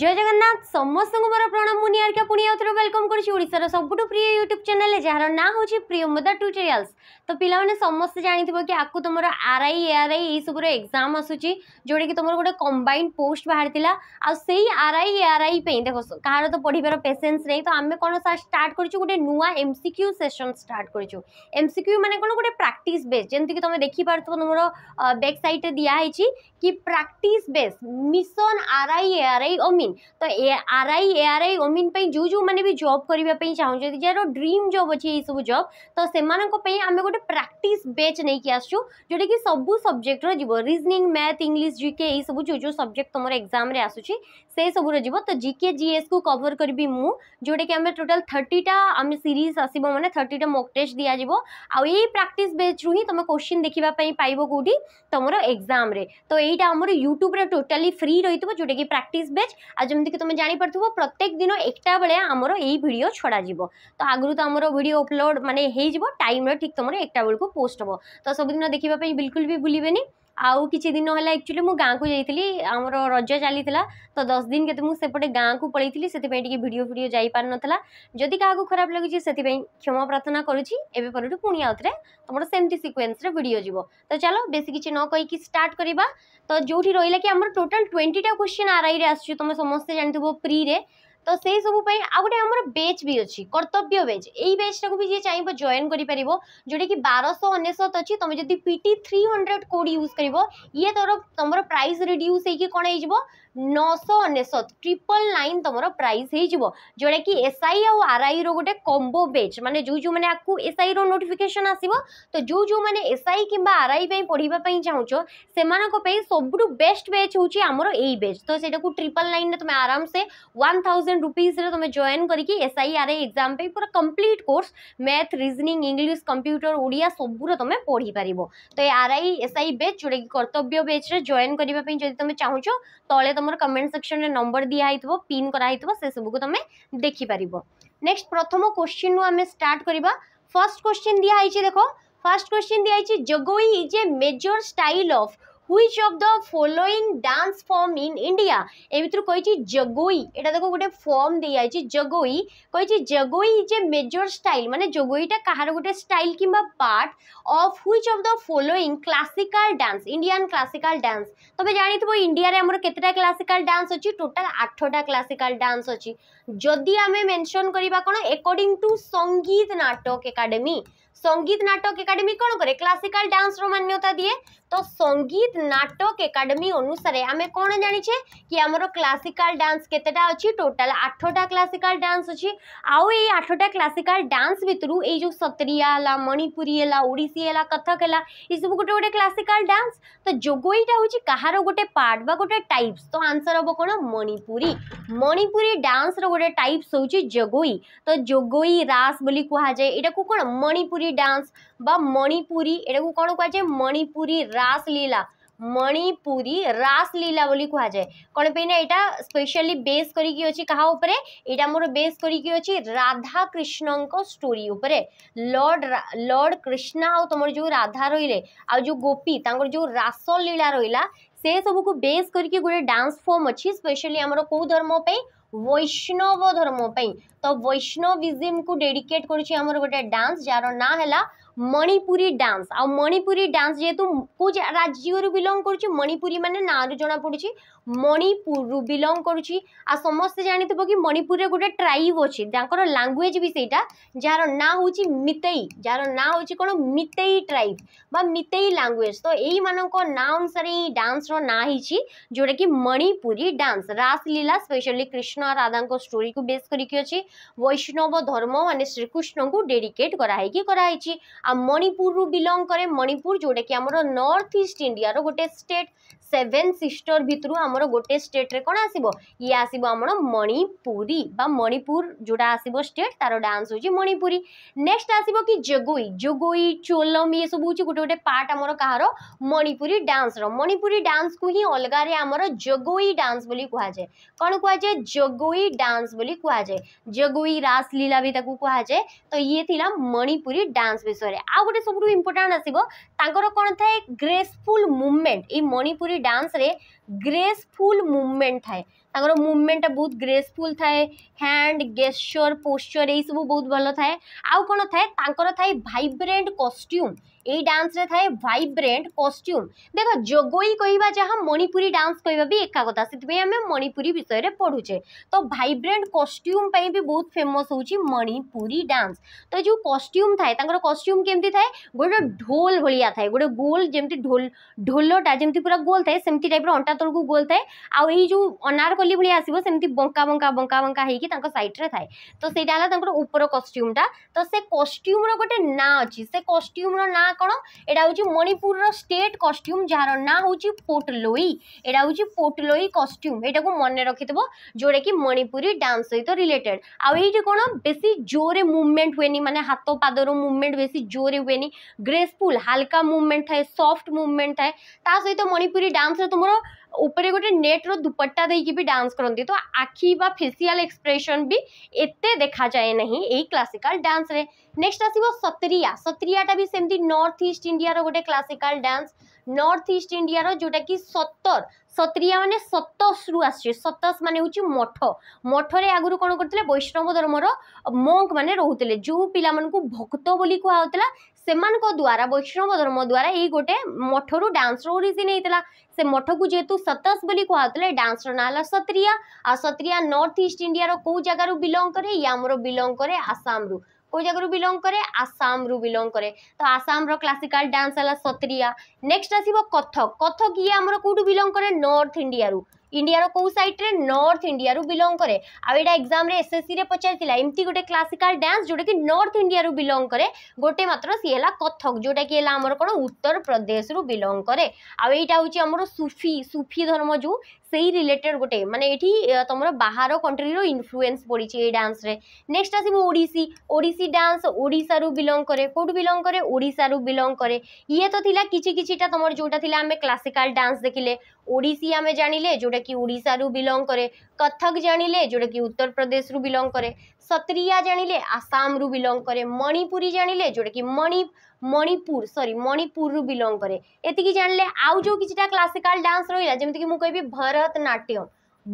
জয় জগন্নাথ সমস্ত মোর প্রণাম মু নিহারিকা পুঁ আউথরে ওয়েলকম করছি ওড়িশার সবুঠু প্রিয় ইউট্যুব চ্যানেল যার না হচ্ছে প্রিয়মদা টুটোরিয়ালস তো পিলামানে সমস্তে জাঁথিব কি আকু তোমার আরআই এআরআই এইসবুর এক্সাম আসুচি যেটা কি তোমার গোটে কম্বাইন্ড পোস্ট বাহারি সেই আরআই এআরআই দেখ কাহার তো পড়িবার পেসেন্স নেই তো আমি কোণ স্টার্ট করছু গোটে নূয়া এমসিকিউ সেসন স্টার্ট করছু এমসিকিউ মানে কোণ গোটে প্রাকটিস বেস যেমতি তুমি দেখিপার তোমার বেক সাইটে দিয়া হয়েছি কি practice base mission RI ARI ও ओमिन तो A are I A R आई ओमिन जो जो मैंने भी जब करने चाहूँ जो ड्रीम जब अच्छे ये सब जब तो से आम गोटे प्राक्ट बेच नहीं आसचु जोटा कि सब सब्जेक्टर जीव रिजनिंग मैथ इंग्लीश जिके ये सब जो जो सब्जेक्ट तुम एक्जाम आसूस से सबूर जीव तो जिके जीएस को कवर करी मु जोटा कि आम टोटाल थर्टीटा आम सीरीज आसब मैंने थर्टीटा मोक टेस्ट दिज्व आई प्राक्ट बेच रु ही तुम क्वेश्चन देखापी पाइब कौटी तुम एक्जाम तो यहाँ आम यूट्यूब्रे टोटाली फ्री रही थोड़ा जोटा कि प्राक्ट बेच आज जमीक तुम जापर प्रत्येक दिन एकटा बेले आम यही भिड छड़ा तो आगु तो आम भिड अपलोड मानने टाइम ठीक तुम एकटा बेलू पोस्ट हम तो सबुदिन देखापी बिलकुल भी भूलबेनि ଆଉ କିଛି ଦିନ ହେଲା ଆକ୍ଚୁଆଲି ମୁଁ ଗାଁକୁ ଯାଇଥିଲି ଆମର ରଜ ଚାଲିଥିଲା ତ ଦଶ ଦିନ କେତେ ମୁଁ ସେପଟେ ଗାଁକୁ ପଳେଇଥିଲି ସେଥିପାଇଁ ଟିକେ ଭିଡ଼ିଓ ଫିଡ଼ିଓ ଯାଇପାରିନଥିଲା ଯଦି କାହାକୁ ଖରାପ ଲାଗୁଛି ସେଥିପାଇଁ କ୍ଷମା ପ୍ରାର୍ଥନା କରୁଛି ଏବେ ପରଠୁ ପୁଣି ଆଉଥରେ ତୁମର ସେମିତି ସିକ୍ୱେନ୍ସରେ ଭିଡ଼ିଓ ଯିବ ତ ଚାଲ ବେଶୀ କିଛି ନ କହିକି ଷ୍ଟାର୍ଟ କରିବା ତ ଯେଉଁଠି ରହିଲା କି ଆମର ଟୋଟାଲ୍ ଟ୍ୱେଣ୍ଟିଟା କ୍ୱେଶ୍ଚିନ୍ ଆର୍ଆଇରେ ଆସୁଛି ତୁମେ ସମସ୍ତେ ଜାଣିଥିବ ପ୍ରିରେ तो से सब आगे आम बेच भी अच्छी कर्तव्य बेच यही बेच टाक भी जी चाहिए जयन कर जोटा कि बारश अनेशत अच्छी तुम जब PT three hundred code use कर ये तर तुम प्राइस रिड्यूस होगी कौन हो ନଅଶହ ଅନେଶତ ଟ୍ରିପଲ୍ ନାଇନ୍ ତୁମର ପ୍ରାଇସ୍ ହେଇଯିବ ଯେଉଁଟାକି ଏସ୍ଆଇ ଆଉ ଆର୍ଆଇର ଗୋଟେ କମ୍ବୋ ବେଚ୍ ମାନେ ଯେଉଁ ଯେଉଁମାନେ ଆକୁ ଏସ୍ଆଇର ନୋଟିଫିକେସନ୍ ଆସିବ ତ ଯେଉଁ ଯେଉଁମାନେ ଏସ୍ଆଇ କିମ୍ବା ଆର୍ଆଇ ପାଇଁ ପଢ଼ିବା ପାଇଁ ଚାହୁଁଛ ସେମାନଙ୍କ ପାଇଁ ସବୁଠୁ ବେଷ୍ଟ ବେଚ୍ ହେଉଛି ଆମର ଏଇ ବେଚ୍ ତ ସେଇଟାକୁ ଟ୍ରିପଲ୍ ନାଇନ୍ରେ ତୁମେ ଆରାମସେ ୱାନ୍ ଥାଉଜେଣ୍ଡ ରୁପିଜ୍ରେ ତୁମେ ଜଏନ୍ କରିକି ଏସ୍ଆଇ ଆର୍ଆଇ ଏକ୍ଜାମ୍ ପାଇଁ ପୁରା complete course math reasoning English computer Odia ସବୁର ତୁମେ ପଢ଼ିପାରିବ ତ ଏ ଆର୍ଆଇ ଏସ୍ଆଇ ବେଚ୍ ଯେଉଁଟାକି କର୍ତ୍ତବ୍ୟ ବେଚ୍ରେ ଜଏନ୍ କରିବା ପାଇଁ ଯଦି ତୁମେ ଚାହୁଁଛ ତଳେ तुम कमेंट सेक्शन में नंबर दिखाई पिन कराई से सबूक तुम देखिपार नेक्स्ट प्रथम क्वेश्चन रू आम स्टार्ट करवा फर्स्ट क्वेश्चन दिखाई देख ফার্স্ট কোশ্চিন দিয়েছি Jagoi is a major style of which of the following dance form in India এ ভিতর কইছি জগোই এটা দেখো গোটে ফর্ম দিয়া হয়েছে জগোই কইছি Jagoi is a major style মানে জগোইটা কাহার গোটে স্টাইল কিংবা part of which of the following classical dance Indian classical dance তবে জাঁথিব ইন্ডিয়ার আমার কেতটা ক্লাসিকাল ডান্স অছি টোটাল আঠটা ক্লাসিকাল ডান্স অছি যদি আমি মেনশন କରିବା কোন একর্ডিং টু সঙ্গীত নাটক একাডেমি সঙ্গীত নাটক একাডেমি কোণ করে ক্লাসিক্যাল ডান্সর মান্যতা দিয়ে তো সঙ্গীত নাটক একাডেমি অনুসারে আমি কোণ জাঁচে কি আমার ক্লাসিক্যাল ডান্স কতটা অছি টোটাল আঠটা ক্লাসিক্যাল ডান্স অছি আউ এই আঠটা ক্লাসিক্যাল ডান্স ভিতর এই যে সত্রিয়া হল মণিপুরি হল ওড়িশি হল কথক হল এইসব গোটে গোটে ক্লাসিক্যাল ডান্স তো যোগইটা হচ্ছে কাহার গোটে পার্ট বা গোটে টাইপস তো আনসর হব কোণ মণিপুরি মণিপুরি ডান্সর গোটে गोटे टाइप्स हूँ जगई तो जगई रास बोली कहुए यहाँ कौन मणिपुरी डांस बा मणिपुरी यहाँ कौन कहुए मणिपुरी रास लीला मणिपुरी रास लीला बोली कहुए कौन पर यहाँ स्पेशली बेस करी अच्छी क्या उपर यहाँ मोर बेस करी अच्छी राधा कृष्ण स्टोरी उपर लर्ड लर्ड कृष्णा आ तुम जो राधा रही आ जो गोपी तर जो रास लीला रहा से सबू को बेस करके गोटे डांस फॉर्म अच्छी स्पेशली आम कौ धर्म বৈষ্ণব ধর্ম পাই তো বৈষ্ণবিজম কু ডেডিকেট করছি আমার গোটে ডান্স যার না হলা ମଣିପୁରୀ ଡ୍ୟାନ୍ସ ଆଉ ମଣିପୁରୀ ଡ୍ୟାନ୍ସ ଯେହେତୁ କେଉଁ ରାଜ୍ୟରୁ ବିଲଙ୍ଗ କରୁଛି ମଣିପୁରୀ ମାନେ ନାଁରୁ ଜଣାପଡ଼ୁଛି ମଣିପୁରରୁ ବିଲଙ୍ଗ କରୁଛି ଆଉ ସମସ୍ତେ ଜାଣିଥିବ କି ମଣିପୁରରେ ଗୋଟେ ଟ୍ରାଇବ୍ ଅଛି ତାଙ୍କର ଲାଙ୍ଗୁଏଜ୍ ବି ସେଇଟା ଯାହାର ନାଁ ହେଉଛି ମିତେଇ ଯାହାର ନାଁ ହେଉଛି କ'ଣ ମିତେଇ ଟ୍ରାଇବ୍ ବା ମିତେଇ ଲାଙ୍ଗୁଏଜ୍ ତ ଏଇମାନଙ୍କ ନାଁ ଅନୁସାରେ ଏଇ ଡ୍ୟାନ୍ସର ନାଁ ହେଇଛି ଯେଉଁଟାକି ମଣିପୁରୀ ଡ୍ୟାନ୍ସ ରାସଲୀଲା ସ୍ପେଶାଲି କୃଷ୍ଣ ରାଧାଙ୍କ ଷ୍ଟୋରିକୁ ବେସ୍ କରିକି ଅଛି ବୈଷ୍ଣବ ଧର୍ମ ମାନେ ଶ୍ରୀକୃଷ୍ଣଙ୍କୁ ଡେଡିକେଟ୍ କରାହେଇକି କରାହେଇଛି ଆଉ ମଣିପୁରରୁ ବିଲଙ୍ଗ କରେ ମଣିପୁର ଯେଉଁଟାକି ଆମର ନର୍ଥ ଇଷ୍ଟ ଇଣ୍ଡିଆର ଗୋଟେ ଷ୍ଟେଟ୍ ସେଭେନ୍ ସିଷ୍ଟର ଭିତରୁ ଆମର ଗୋଟେ ଷ୍ଟେଟ୍ରେ କ'ଣ ଆସିବ ଇଏ ଆସିବ ଆମର ମଣିପୁରୀ ବା ମଣିପୁର ଯେଉଁଟା ଆସିବ ଷ୍ଟେଟ୍ ତାର ଡାନ୍ସ ହେଉଛି ମଣିପୁରୀ ନେକ୍ସଟ ଆସିବ କି ଜଗୋଇ ଜଗୋଇ ଚୋଲମ୍ ଏସବୁ ହେଉଛି ଗୋଟେ ଗୋଟେ ପାର୍ଟ ଆମର କାହାର ମଣିପୁରୀ ଡାନ୍ସର ମଣିପୁରୀ ଡାନ୍ସକୁ ହିଁ ଅଲଗାରେ ଆମର ଜଗୋଇ ଡାନ୍ସ ବୋଲି କୁହାଯାଏ କ'ଣ କୁହାଯାଏ ଜଗୋଇ ଡାନ୍ସ ବୋଲି କୁହାଯାଏ ଜଗୋଇ ରାସଲୀଳା ବି ତାକୁ କୁହାଯାଏ ତ ଇଏ ଥିଲା ମଣିପୁରୀ ଡାନ୍ସ ବିଷୟରେ ଆଉ ଗୋଟେ ସବୁଠୁ ଇମ୍ପୋର୍ଟାଣ୍ଟ ଆସିବ ତାଙ୍କର କ'ଣ ଥାଏ ଗ୍ରେସଫୁଲ୍ ମୁଭମେଣ୍ଟ ଏଇ ମଣିପୁରୀ कंट्री डांस रे ग्रेसफुल मुवमेंट थाए मुवमेंट बहुत ग्रेसफुल थाए हैंड गेस्चर पोश्चर ये सब बहुत भल था आउ कौन थाए भाइब्रेंट कस्ट्यूम এই डांस रे थाए वाइब्रेंट कॉस्ट्यूम देख जोगोई कहवा जहाँ मणिपुरी डांस कहवा भी एका कथा से आम मणिपुरी विषय में पढ़ुचे तो भाइब्रेंट कॉस्ट्यूम पर भी बहुत फेमस हो मणिपुरी डांस तो जो कॉस्ट्यूम थाए कॉस्ट्यूम केमती थाए गोटे ढोल भाया थाए गोटे गोल जमी ढोल ढोलटा जमी पूरा गोल थाए सेमती टाइप अंटा तौर को गोल थाए आउ यही जो अनारकली भाया आसो सेमती बंका बंका बंका बंका हो सैड्रे थाए तो सहीटा है ऊपर कस्ट्यूमटा तो से कस्ट्यूम्र गोटे ना अच्छी से कस्ट्यूम्र ना না কোণ এটা হচ্ছে মণিপুরর স্টেট কস্ট্যুম যার না হচ্ছে পোটলোই এটা হচ্ছে পোটলোই কস্ট্যুম এটা মনে রখিথব যেটা কি মণিপুরী ডান্স সহিত রিলেটেড আইটি কোণ বেশি জোরে মুভমেন্ট হুয়ে মানে হাত পাদর মুভমেন্ট বেশি জোরে হুয়ে গ্রেসফুল হালকা মুভমেন্ট থাকে সফট মুভমেন্ট থাকে তা সহ মণিপুরী ডান্সরে তোমার ଉପରେ ଗୋଟେ ନେଟ୍ର ଦୁପଟ୍ଟା ଦେଇକି ବି ଡ୍ୟାନ୍ସ କରନ୍ତି ତ ଆଖି ବା ଫେସିଆଲ୍ ଏକ୍ସପ୍ରେସନ୍ ବି ଏତେ ଦେଖାଯାଏ ନାହିଁ ଏଇ କ୍ଲାସିକାଲ୍ ଡ୍ୟାନ୍ସରେ ନେକ୍ସଟ୍ ଆସିବ ସତ୍ରିଆ ସତ୍ରିୟାଟା ବି ସେମିତି ନର୍ଥ ଇଷ୍ଟ ଇଣ୍ଡିଆର ଗୋଟେ କ୍ଲାସିକାଲ୍ ଡ୍ୟାନ୍ସ ନର୍ଥ ଇଷ୍ଟ ଇଣ୍ଡିଆର ଯେଉଁଟାକି ସତର ସତ୍ରିୟା ମାନେ ସତଶରୁ ଆସିଛି ସତସ ମାନେ ହେଉଛି ମଠ ମଠରେ ଆଗରୁ କ'ଣ କରୁଥିଲେ ବୈଷ୍ଣବ ଧର୍ମର ମଙ୍କ ମାନେ ରହୁଥିଲେ ଯେଉଁ ପିଲାମାନଙ୍କୁ ଭକ୍ତ ବୋଲି କୁହାହେଉଥିଲା ସେମାନଙ୍କ ଦ୍ୱାରା ବୈଷ୍ଣବ ଧର୍ମ ଦ୍ୱାରା ଏଇ ଗୋଟେ ମଠରୁ ଡ୍ୟାନ୍ସର ଓରିଜିନ୍ ହେଇଥିଲା ସେ ମଠକୁ ଯେହେତୁ ସତସ ବୋଲି କୁହାହେଉଥିଲା ଏ ଡ୍ୟାନ୍ସର ନାଁ ହେଲା ସତ୍ରିୟା ଆଉ ସତ୍ରିୟା ନର୍ଥ ଇଷ୍ଟ ଇଣ୍ଡିଆର କେଉଁ ଜାଗାରୁ ବିଲଙ୍ଗ କରେ ଇଏ ଆମର ବିଲଙ୍ଗ କରେ ଆସାମରୁ କେଉଁ ଜାଗାରୁ ବିଲଙ୍ଗ କରେ ଆସାମରୁ ବିଲଙ୍ଗ କରେ ତ ଆସାମର କ୍ଲାସିକାଲ ଡ୍ୟାନ୍ସ ହେଲା ସତ୍ରିୟା ନେକ୍ସଟ ଆସିବ କଥକ କଥକ ଇଏ ଆମର କେଉଁଠୁ ବିଲଙ୍ଗ କରେ ନର୍ଥ ଇଣ୍ଡିଆରୁ ইন্ডিয়ার কেউ সাইড্রে নর্থ ইন্ডিয়ার বিলং করে আইটা এক্সামে এসএসসি পচারি এমতি গোটে ক্লাসিকাল ডান্স যেটা কি নর্থ ইন্ডিয়ার বিলং করে গোটে মাত্র সি হল কথক যেটা কি হল আমার কোণ উত্তরপ্রদেশ বিলং করে আইটা হচ্ছে আমার সুফি সুফি ধর্ম যে সেই রিলেটেড গোটে মানে এটি তোমার বাহার কন্ট্রির ইনফ্লুয়েন্স পড়ছে এই ডান্সরে নেক্সট আসব ওড়িশি ওড়িশি ডান্স ওড়িশার বিলং করে কোটু বিলং করে ওড়িশার বিলং করে ইয়ে তো লা কিছু কিছুটা তোমার যেটা লা আমি ক্লাসিকাল ডান্স দেখিলে ওড়িশি আমি জাঁলে যেটা কি ওড়িশারু বিলং করে কথক জাঁলে যেটা কি উত্তরপ্রদেশু বিলং করে সত্রিয়া জাঁলে আসামু বিলং করে মণিপুরী জাঁলে যেটা কি মণি মণিপুর সরি মণিপুরু বিলং করে এতিকি জাঁলে আউ যে কিছুটা ক্লাসিকাল ডান্স রহিলা যেমিতি মু কবি ভরতনাট্যম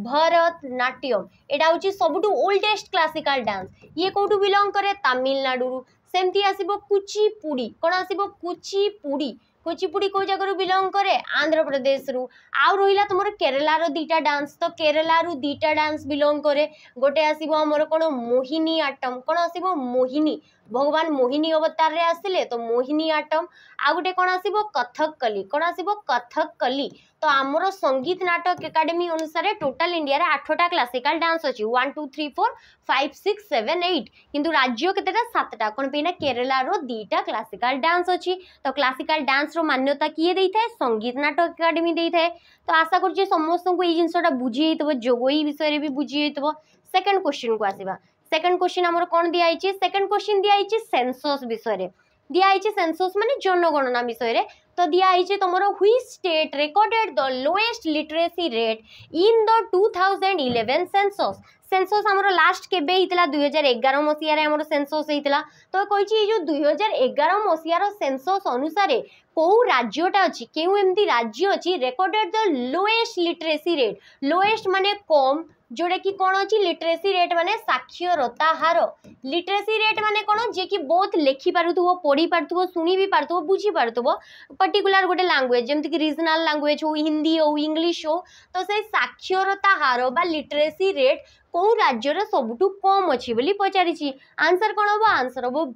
ভরতনাট্যম এটা হচ্ছে সবুঠু ওল্ডেস্ট ক্লাসিকাল ডান্স ইয়ে কোটু বিলং করে তামিলনাড়ু সেমতি আসব কুচিপুড়ি কোণ আসব কুচিপুড়ি কুচিপুড়ি କେଉଁ ଜାଗାରୁ ବିଲଙ୍ଗ କରେ ଆନ୍ଧ୍ରପ୍ରଦେଶରୁ ଆଉ ରହିଲା ତୁମର କେରଳାର ଦୁଇଟା ଡାନ୍ସ ତ କେରଳାରୁ ଦୁଇଟା ଡାନ୍ସ ବିଲଙ୍ଗ କରେ ଗୋଟେ ଆସିବ ଆମର କ'ଣ ମୋହିନୀ ଆଟମ୍ କ'ଣ ଆସିବ ମୋହିନୀ ଭଗବାନ ମୋହିନୀ ଅବତାରରେ ଆସିଲେ ତ ମୋହିନୀ ଆଟମ୍ ଆଉ ଗୋଟେ କ'ଣ ଆସିବ କଥକ୍ କଲି କ'ଣ ଆସିବ କଥକ୍ କଲି ତ ଆମର ସଙ୍ଗୀତ ନାଟକ ଏକାଡେମୀ ଅନୁସାରେ ଟୋଟାଲ ଇଣ୍ଡିଆରେ ଆଠଟା କ୍ଲାସିକାଲ ଡ୍ୟାନ୍ସ ଅଛି one two three four five six seven eight କିନ୍ତୁ ରାଜ୍ୟ କେତେଟା ସାତଟା କ'ଣ ପାଇଁନା କେରଳାର ଦୁଇଟା କ୍ଲାସିକାଲ ଡ୍ୟାନ୍ସ ଅଛି ତ କ୍ଲାସିକାଲ ଡ୍ୟାନ୍ସର ମାନ୍ୟତା କିଏ ଦେଇଥାଏ ସଙ୍ଗୀତ ନାଟକ ଏକାଡେମୀ ଦେଇଥାଏ ତ ଆଶା କରୁଛି ସମସ୍ତଙ୍କୁ ଏଇ ଜିନିଷଟା ବୁଝି ହେଇଥିବ ଯୋଗ ଏଇ ବିଷୟରେ ବି ବୁଝି ହେଇଥିବ ସେକେଣ୍ଡ କ୍ୱେଶ୍ଚିନ୍କୁ ଆସିବା সেকেন্ড কোশ্চিন আমার কোণ দিয়া হয়েছে সেকেন্ড কোশ্চিন দিয়া হয়েছে সেনসস বিষয়ে দিয়া হয়েছে সেনসস মানে জনগণনা বিষয়ে তো দিয়া হয়েছে তোমার which state recorded the lowest literacy rate in the two thousand eleven census census আমার লাস্ট কেবে হয়েছিল দুই হাজার এগার মশিয়ার আমার সেনসস হয়েছিল তো কইছি এই যে দুই হাজার এগার মশিয়ার সেনসস অনুসারে କେଉଁ ରାଜ୍ୟଟା ଅଛି କେଉଁ ଏମିତି ରାଜ୍ୟ ଅଛି recorded the lowest literacy rate lowest ମାନେ କମ୍ ଯେଉଁଟାକି କ'ଣ ଅଛି ଲିଟରେସି ରେଟ୍ ମାନେ ସାକ୍ଷରତା ହାର ଲିଟରେସି ରେଟ୍ ମାନେ କ'ଣ ଯିଏକି ବହୁତ ଲେଖିପାରୁଥିବ ପଢ଼ିପାରୁଥିବ ଶୁଣି ବି ପାରୁଥିବ ବୁଝିପାରୁଥିବ ପର୍ଟିକୁଲାର ଗୋଟେ ଲାଙ୍ଗୁଏଜ୍ ଯେମିତିକି ରିଜନାଲ୍ ଲାଙ୍ଗୁଏଜ୍ ହଉ ହିନ୍ଦୀ ହଉ ଇଂଲିଶ ହଉ ତ ସେଇ ସାକ୍ଷରତା ହାର ବା ଲିଟରେସି ରେଟ୍ କେଉଁ ରାଜ୍ୟର ସବୁଠୁ କମ୍ ଅଛି ବୋଲି ପଚାରିଛି ଆନ୍ସର୍ କ'ଣ ହେବ ଆନ୍ସର୍ ହେବ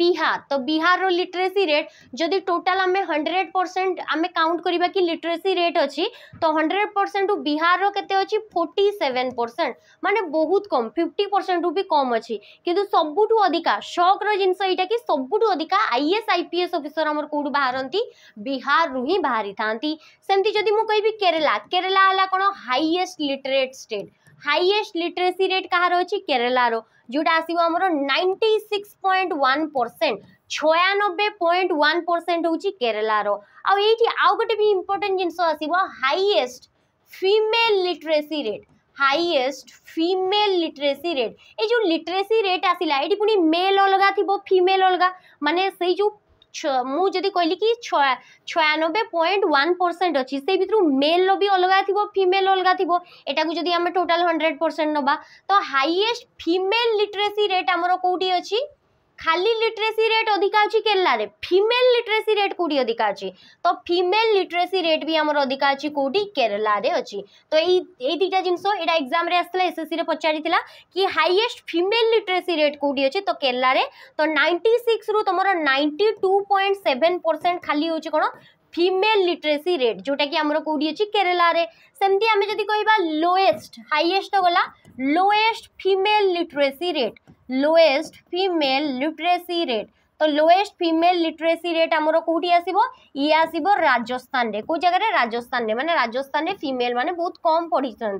বিহার তো বিহারর লিটরেসি রেট যদি টোটাল আমি হন্ড্রেড পরসেন্ট আমি কাউন্ট করা কি লিটরেসি রেট অছি তো হন্ড্রেড পরসেন্ট বিহারর কেতে অছি ফোর্টি সেভেন পরসেন্ট মানে বহুত কম ফিফটি পরসেন্ট বি কম অছি কিন্তু সবুঠু অধিকা শকর জিনিস এইটা কি সবুঠু অধিকা আইএস আইপিএস অফিসর আমার কোটি বাহারতি বিহারু হি বাহারি থাকে সেমতি যদি মু কবি কেরালা কেরালা হল কোণ highest literate state highest literacy rate कह रही केरलार जोटा आसो ninety six point one percent छयानबे पॉइंट वन परसेंट हूँ केरलार आई आउ गोटे भी जिन जिनस highest female literacy rate highest female literacy rate ये जो लिटरेसी रेट आसला ये पुणी मेल अलग थी फिमेल अलग माने से जो मुझे कहली कि छयानबे पॉइंट वन परसेंट अच्छी से भितर मेल भी अलग थी फिमेल अलग थी यहाँ जदि टोटाल हंड्रेड परसेंट ना तो हाइएस्ट फिमेल लिटरेसी रेट आमर कौटी अच्छी খালি লিটারেসি রেট অধিকা অছি কেরলারে ফিমেল লিটারেসি রেট কোটি অধিকা অছি তো ফিমেল লিটারেসি রেট বি আমার অধিকা অছি কোটি কেরলারে অছি তো এই এই দুইটা জিনিস এটা এক্সামে আসলে এসএসসি রে পচারি কি হাইয়েস্ট ফিমেল লিটারেসি রেট কোটি অছি তো কেরলারে তো নাইন্টি সিক্স রু তোমার ninety two point seven percent খালি হচ্ছে কোণ ফিমেল লিটরেসি রেট যেটাকি আমার কোটি অছি কেরালার সেমতি আমি যদি কহবা লোয়েস্ট হাইয়েস্ট গলা lowest female literacy rate lowest female literacy rate তো লোয়েস্ট ফিমেল লিটরেসি রেট আমার কোটি আসব ইয়ে আসব রাজস্থানে কেউ জায়গায় রাজস্থানে মানে রাজস্থানে ফিমেল মানে বহুত কম পড়িছেন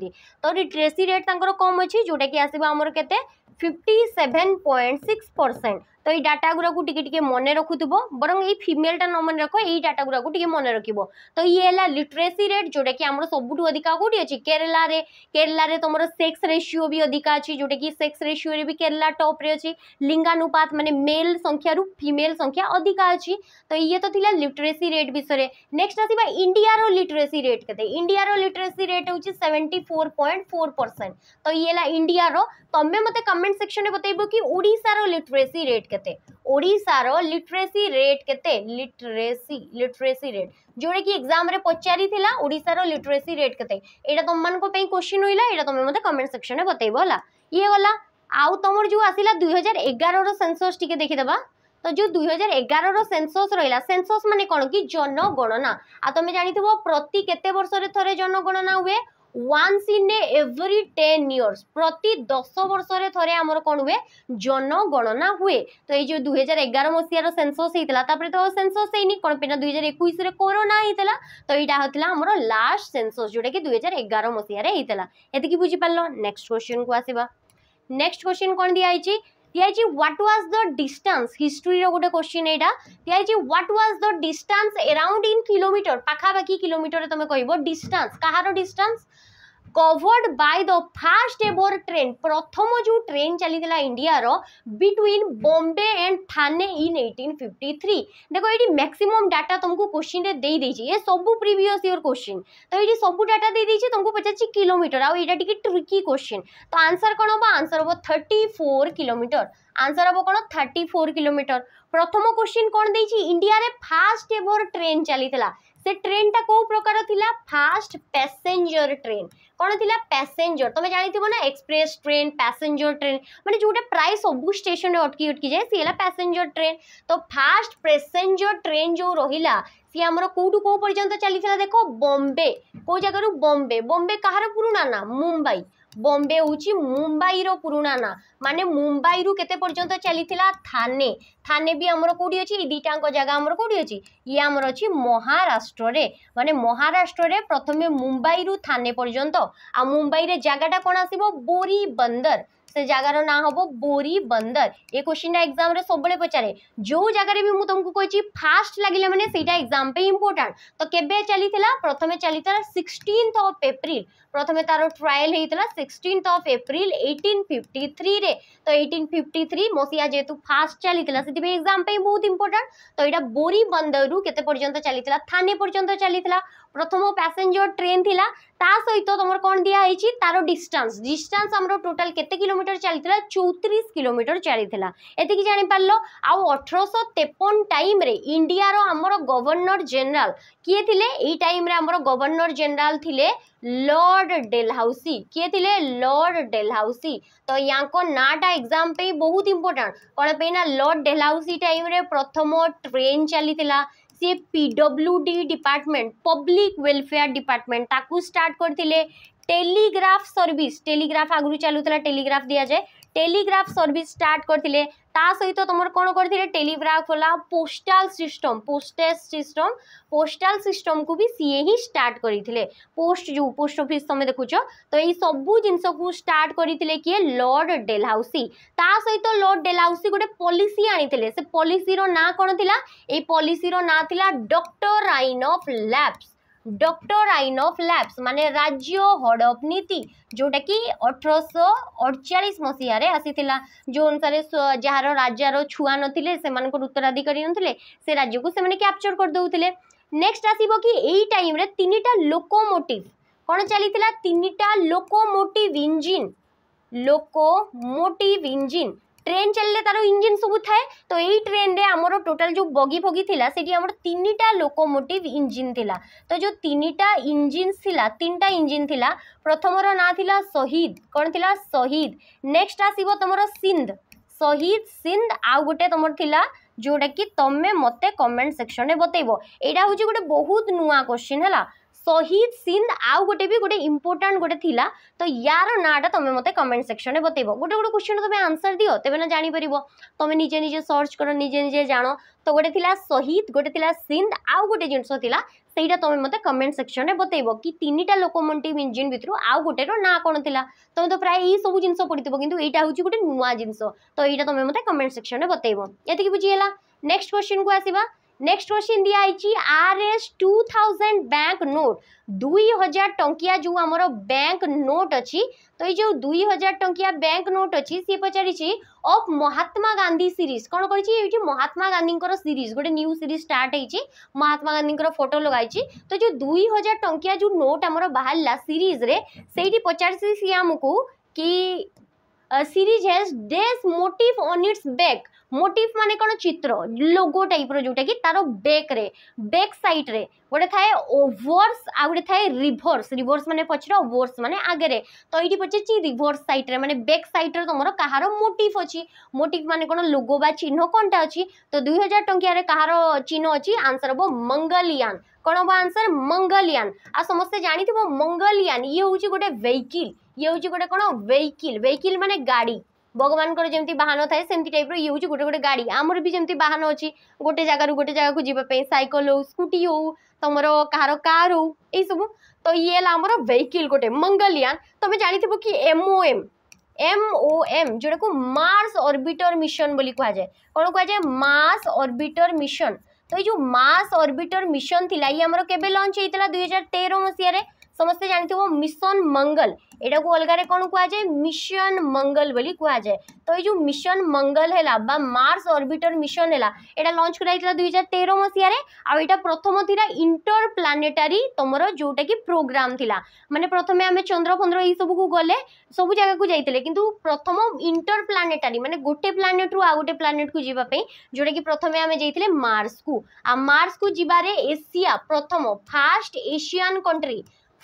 তো লিটরেসি রেট তাঁর কম অছি যেটা কি আসব আমার কেতে fifty seven point six percent ঐ ডাটা গুরা গুটিকে মনে রাখতব বরং এই ফিমেলটা মনে রাখো এই ডাটা গুরা গুটিকে মনে রাখিব তো ইয়া ল লিটারেসি রেট জোডা কি আমরো সবটু অধিক আছে केरला रे केरला रे তোমার সেক্স রেশিও বি অধিক আছে জোডা কি সেক্স রেশিও রে বি केरला টপ রে আছে লিঙ্গানুপাত মানে মেল সংখ্যাৰ ফিমেল সংখ্যা অধিক আছে তো ইয়া তো থিলা লিটারেসি রেট বিসরে নেক্সট আছবা ইন্ডিয়াৰ লিটারেসি রেট কদে ইন্ডিয়াৰ লিটারেসি রেট হউচি 74.4% তো ইয়া ল ইন্ডিয়াৰ তम्मे মতে কমেন্ট সেকশন হে বতাইব কি ওড়িশাৰ লিটারেসি রেট କେତେ ଓଡ଼ିଶାର ଲିଟରେସି ରେଟ୍ କେତେ ଲିଟରେସି ଲିଟରେସି ରେଟ୍ ଯେଉଁଟାକି ଏକ୍ଜାମ୍ରେ ପଚାରିଥିଲା ଓଡ଼ିଶାର ଲିଟରେସି ରେଟ୍ କେତେ ଏଇଟା ତୁମମାନଙ୍କ ପାଇଁ କୋଶ୍ଚିନ୍ ରହିଲା ଏଇଟା ତୁମେ ମୋତେ କମେଣ୍ଟ ସେକ୍ସନ୍ରେ ବତେଇବ ହେଲା ଇଏ ଗଲା ଆଉ ତୁମର ଯେଉଁ ଆସିଲା ଦୁଇ ହଜାର ଏଗାରର ସେନ୍ସସ୍ ଟିକେ ଦେଖିଦେବା ତ ଯେଉଁ ଦୁଇ ହଜାର ଏଗାରର ସେନ୍ସସ୍ ରହିଲା ସେନ୍ସସ୍ ମାନେ କ'ଣ କି ଜନଗଣନା ଆଉ ତୁମେ ଜାଣିଥିବ ପ୍ରତି କେତେ ବର୍ଷରେ ଥରେ ଜନଗଣନା ହୁଏ once in every ten years প্রতি দশ বর্ষরে থাকে আমার কোণ হুয়ে জনগণনা হুয়ে তো এই যে দুই হাজার এগার মশিয়ার সেনসস হয়েছিল তাপরে তো সেনসস হয়নি কোণ পাই না দুই হাজার একুশে করোনা হয়েছিল তো এইটা হচ্ছিল আমার লাস্ট সেনসস যেটা কি দুই হাজার এগার মশিয়ার হয়েছিল কি বুঝিপার নেক্সট কোশ্চিন কু আসবা নেক্সট কোশ্চিন কোণ দিয়া ଦିଆଯାଇଛି ହ୍ୱାଟ୍ ୱାଜ୍ ଦ ଡିଷ୍ଟାନ୍ସ ହିଷ୍ଟ୍ରିର ଗୋଟେ କୋଶ୍ଚିନ୍ ଏଇଟା ଦିଆଯାଇଛି what was the distance around in kilometre ପାଖାପାଖି କିଲୋମିଟରରେ ତୁମେ କହିବ ଡିଷ୍ଟାନ୍ସ କାହାର distance covered by the first ever train ପ୍ରଥମ ଯେଉଁ ଟ୍ରେନ୍ ଚାଲିଥିଲା ଇଣ୍ଡିଆର between Bombay and Thane in eighteen fifty three ଦେଖ ଏଇଠି ମ୍ୟାକ୍ସିମମ୍ ଡାଟା ତୁମକୁ କୋଶ୍ଚିନ୍ରେ ଦେଇଦେଇଛି ଏ ସବୁ ପ୍ରିଭିୟସ୍ ଇୟର୍ କୋଶ୍ଚିନ୍ ତ ଏଇଠି ସବୁ ଡାଟା ଦେଇଦେଇଛି ତୁମକୁ ପଚାରିଛି କିଲୋମିଟର ଆଉ ଏଇଟା ଟିକେ ଟ୍ରିକି କୋଶ୍ଚିନ୍ ତ ଆନ୍ସର୍ କ'ଣ ହେବ ଆନ୍ସର୍ ହେବ ଥର୍ଟି ଫୋର୍ କିଲୋମିଟର আনসার হব কোণ থার্টি ফোর কিলোমিটর প্রথম কোশ্চিন কোণ দিয়েছি ইন্ডিয়ার ফাষ্ট এভর ট্রেন চালিলা ସେ ଟ୍ରେନ୍ଟା କେଉଁ ପ୍ରକାର ଥିଲା ଫାଷ୍ଟ ପ୍ୟାସେଞ୍ଜର ଟ୍ରେନ୍ କ'ଣ ଥିଲା ପ୍ୟାସେଞ୍ଜର ତମେ ଜାଣିଥିବ ନା ଏକ୍ସପ୍ରେସ୍ ଟ୍ରେନ୍ ପ୍ୟାସେଞ୍ଜର ଟ୍ରେନ୍ ମାନେ ଯେଉଁଟା ପ୍ରାୟ ସବୁ ଷ୍ଟେସନରେ ଅଟକି ଅଟକି ଯାଏ ସିଏ ହେଲା ପ୍ୟାସେଞ୍ଜର ଟ୍ରେନ୍ ତ ଫାଷ୍ଟ ପ୍ୟାସେଞ୍ଜର ଟ୍ରେନ୍ ଯେଉଁ ରହିଲା ସିଏ ଆମର କେଉଁଠୁ କେଉଁ ପର୍ଯ୍ୟନ୍ତ ଚାଲିଥିଲା ଦେଖ ବମ୍ବେ କେଉଁ ଜାଗାରୁ ବମ୍ବେ ବମ୍ବେ କାହାର ପୁରୁଣା ନା ମୁମ୍ବାଇ ବମ୍ବେ ହେଉଛି ମୁମ୍ବାଇର ପୁରୁଣା ନାଁ ମାନେ ମୁମ୍ବାଇରୁ କେତେ ପର୍ଯ୍ୟନ୍ତ ଚାଲିଥିଲା ଥାନେ ଥାନେ ବି ଆମର କେଉଁଠି ଅଛି ଏଇ ଦୁଇଟାଙ୍କ ଜାଗା ଆମର କେଉଁଠି ଅଛି ଇଏ ଆମର ଅଛି ମହାରାଷ୍ଟ୍ରରେ ମାନେ ମହାରାଷ୍ଟ୍ରରେ ପ୍ରଥମେ ମୁମ୍ବାଇରୁ ଥାନେ ପର୍ଯ୍ୟନ୍ତ ଆଉ ମୁମ୍ବାଇରେ ଜାଗାଟା କ'ଣ ଆସିବ ବୋରି ବନ୍ଦର ସେ ଜାଗାର ନାଁ ହେବ ବୋରି ବନ୍ଦର ଏ କୋଶ୍ଚିନ୍ଟା ଏକ୍ଜାମ୍ରେ ସବୁବେଳେ ପଚାରେ ଯେଉଁ ଜାଗାରେ ବି ମୁଁ ତୁମକୁ କହିଛି ଫାଷ୍ଟ ଲାଗିଲା ମାନେ ସେଇଟା ଏକ୍ଜାମ୍ ପାଇଁ ଇମ୍ପୋର୍ଟାଣ୍ଟ ତ କେବେ ଚାଲିଥିଲା ପ୍ରଥମେ ଚାଲିଥିଲା ସିକ୍ସଟିନ୍ଥ ଅଫ୍ ଏପ୍ରିଲ ପ୍ରଥମେ ତାର ଟ୍ରାଏଲ୍ ହେଇଥିଲା sixteenth of April eighteen fifty ଥ୍ରୀରେ ତ ଏଇଟିନ୍ ଫିଫ୍ଟି ଥ୍ରୀ ମସିହା ଯେହେତୁ ଫାଷ୍ଟ ଚାଲିଥିଲା ସେଥିପାଇଁ ଏକ୍ଜାମ୍ ପାଇଁ ବହୁତ ଇମ୍ପୋର୍ଟାଣ୍ଟ ତ ଏଇଟା ବୋରି ବନ୍ଦରରୁ କେତେ ପର୍ଯ୍ୟନ୍ତ ଚାଲିଥିଲା ଥାନେ ପର୍ଯ୍ୟନ୍ତ ଚାଲିଥିଲା প্রথম প্যাসেঞ্জর ট্রেন লা তা সহিত তোমার কোণ দিয়া হয়েছি তার ডিষ্টান্স ডিষ্টান্স আমার টোটাল কেতে কিলোমিটর চাল চৌত্রিশ কিলোমিটর চাল এতিকি জাঁপারল আঠরশ তেপন টাইম্রে ইন্ডিয়ার আমার গভর্নর জেনারেল কিয়ে লে এই টাইম্রে আমার গভর্নর জেনারেল লে লর্ড ডেলহাউসি কিয়ে লে লর্ড ডেলহাউসি তো ইয়াঙ্ক নাটা এক্সাম বহুত ইম্পর্টাট কোণ না লর্ড ডেলহাউসি টাইম্রে প্রথম ট্রেন চাল से P W D department public welfare department ताकू स्टार्ट करते टेलीग्राफ सर्विस टेलीग्राफ आगु चलूला टेलीग्राफ दि जाए টেলিগ্রাফ সর্ভিস স্টার্ট করে তা সহিত তোমার কোণ করে টেলিগ্রাফ হলা postal system postage system postal system কু বি সি হি স্টার্ট করে পোস্ট যে পোস্ট অফিস তুমি দেখুছ তো এই সবু জিনিসকু স্টার্ট করে কি লর্ড ডেলহাউসি তা সহিত লর্ড ডেলহাউসি গোটে পলিসি আনিলে সে পলিসির না কোণ লা এই পলিসির না লা doctrine of lapse doctrine of lapse মানে রাজ্য হড়প ନୀତି ଯେଉଁଟାକି ଅଠରଶହ ଅଠଚାଳିଶ ମସିହାରେ ଆସିଥିଲା ଯେଉଁ ଅନୁସାରେ ଯାହାର ରାଜାର ଛୁଆ ନଥିଲେ ସେମାନଙ୍କର ଉତ୍ତରାଧିକାରୀ ନଥିଲେ ସେ ରାଜ୍ୟକୁ ସେମାନେ କ୍ୟାପଚର୍ କରିଦେଉଥିଲେ ନେକ୍ସଟ ଆସିବ କି ଏଇ ଟାଇମ୍ରେ ତିନିଟା ଲୋକମୋଟିଭ କ'ଣ ଚାଲିଥିଲା ତିନିଟା locomotive engine locomotive engine train চালিলে তার ইঞ্জিন সবু থাকে তো এই ট্রেনে আমার টোটাল যে বগি ফগি লা সেটি আমার তিনটা লোকোমোটিভ ইঞ্জিন লা তো যে তিনটা ইঞ্জিন লা তিনটা ইঞ্জিন লা প্রথমর না লা শহীদ কোণ লা শহীদ নেক্সট আসব তোমার সিন্ধ শহীদ সিন্ধ আউ গোটে তোমার লা ଯେଉଁଟାକି ତୁମେ ମୋତେ କମେଣ୍ଟ ସେକ୍ସନରେ ବତେଇବ ଏଇଟା ହେଉଛି ଗୋଟେ ବହୁତ ନୂଆ କୋଶ୍ଚିନ୍ ହେଲା শহীদ সিন আউ গোটে বি গোটে ইম্পর্টাট গোটে লা তো ইয়ার নাঁটা তুমি মতো কমেন্ট সেকশনে বতাইব গোটে গোটে কোশ্চেন তুমি আনসর দিও তেবে না জাঁপার তুমি নিজে নিজে সর্চ কর নিজে নিজে জাণ তো গোটে লা শহীদ গোটে লা সিন্ধ আউ গোটে জিনিস লা ସେଇଟା ତୁମେ ମୋତେ କମେଣ୍ଟ ସେକ୍ସନରେ ବତେଇବ କି ତିନିଟା ଲୋକମୋଟିଭ୍ ଇଞ୍ଜିନ୍ ଭିତରୁ ଆଉ ଗୋଟେର ନାଁ କ'ଣ ଥିଲା ତୁମେ ତ ପ୍ରାୟ ଏଇ ସବୁ ଜିନିଷ ପଡ଼ିଥିବ କିନ୍ତୁ ଏଇଟା ହେଉଛି ଗୋଟେ ନୂଆ ଜିନିଷ ତ ଏଇଟା ତୁମେ ମୋତେ କମେଣ୍ଟ ସେକ୍ସନରେ ବତେଇବ ଏତିକି ବୁଝିହେଲା ନେକ୍ସଟ କ୍ୱେଶ୍ଚିନ୍କୁ ଆସିବା নেক্সট কোশ্চিন দিয়া হয়েছি R S two thousand bank note দুই হাজার টঙ্কিয়া যে আমার ব্যাঙ্ক নোট অছি তো এই যে দুই হাজার টঙ্কিয়া ব্যাঙ্ক নোট অছি সি পচারিছি অফ মহাত্মা গান্ধী সিরিজ কোণ করেছি এইটি মহাত্মা গান্ধীঙ্কর সিরিজ গোটে নিউ সিরিজ স্টার্ট হয়েছি মহাত্মা গান্ধীঙ্কর ফটো লগাইছি তো যে দুই হাজার টঙ্কিয়া যে নোট আমার বাহারা সিরিজরে সেইটি পচারিছি সি আমাকে কি series has dress motive on its back motive মানে কোন চিত্র লোগো টাইপর যেটাকি তার ব্যাক্রে ব্যাক সাইড্রে গোটে থাকে ওভর্স আউ গোটে থাকে রিভর্স রিভর্স মানে পছরে ওভর্স মানে আগরে তো এইটি পচারছি রিভর্স সাইড্রে মানে ব্যাক সাইড্রে তোমার কাহার মোটিভ অছি মোটিভ মানে কোন লোগো বা চিহ্ন কোনটা অছি তো দুই হাজার টঙ্কিয়ার কাহার চিহ্ন অছি আনসার হব মঙ্গলিয়ান कौन हम आंसर मंगलयान आ समस्ते जानी मंगलयान ये हूँ गोटे वेहिकिल ये हूँ गोटे कौन वेहिकिल वेहिकिल मान गाड़ी ভগবানর যেমি বাহন থাকে সেমি টাইপর ইয়ে হচ্ছে গোটে গোটে গাড়ি আমার বি যেমি বাহন অছি গোটে জায়গার গোটে জায়গাকে যাওয়া সাইকেল হো স্কুটি হো তোমার কাহার কার হো এইসব তো ইয়ে হল আমার ভেহিকল গোটে মঙ্গলয়ান তুমি জাঁথিব কি এমওএম এমওএম যেটা মার্স অরবিটর মিশন বলে কুহযায় কোণ কুহযায় মার্স অরবিটর মিশন तो ये जो मास ऑर्बिटर मिशन थी ये आम लंच होता है दुई हजार तेर मसीह ସମସ୍ତେ ଜାଣିଥିବ ମିଶନ ମଙ୍ଗଲ ଏଇଟାକୁ ଅଲଗାରେ କ'ଣ କୁହାଯାଏ ମିଶନ ମଙ୍ଗଲ ବୋଲି କୁହାଯାଏ ତ ଏଇ ଯେଉଁ ମିଶନ ମଙ୍ଗଲ ହେଲା ବା ମାର୍ସ ଅର୍ବିଟର ମିଶନ ହେଲା ଏଇଟା ଲଞ୍ଚ କରାଯାଇଥିଲା ଦୁଇ ହଜାର ତେର ମସିହାରେ ଆଉ ଏଇଟା ପ୍ରଥମ ଥିଲା ଇଣ୍ଟର ପ୍ଲାନେଟାରୀ ତମର ଯେଉଁଟାକି ପ୍ରୋଗ୍ରାମ ଥିଲା ମାନେ ପ୍ରଥମେ ଆମେ ଚନ୍ଦ୍ର ଫନ୍ଦ୍ର ଏଇସବୁକୁ ଗଲେ ସବୁ ଜାଗାକୁ ଯାଇଥିଲେ କିନ୍ତୁ ପ୍ରଥମ ଇଣ୍ଟର ପ୍ଲାନେଟାରୀ ମାନେ ଗୋଟେ ପ୍ଲାନେଟରୁ ଆଉ ଗୋଟେ ପ୍ଲାନେଟକୁ ଯିବା ପାଇଁ ଯେଉଁଟାକି ପ୍ରଥମେ ଆମେ ଯାଇଥିଲେ ମାର୍ସକୁ ଆଉ ମାର୍ସକୁ ଯିବାରେ ଏସିଆ ପ୍ରଥମ first Asian country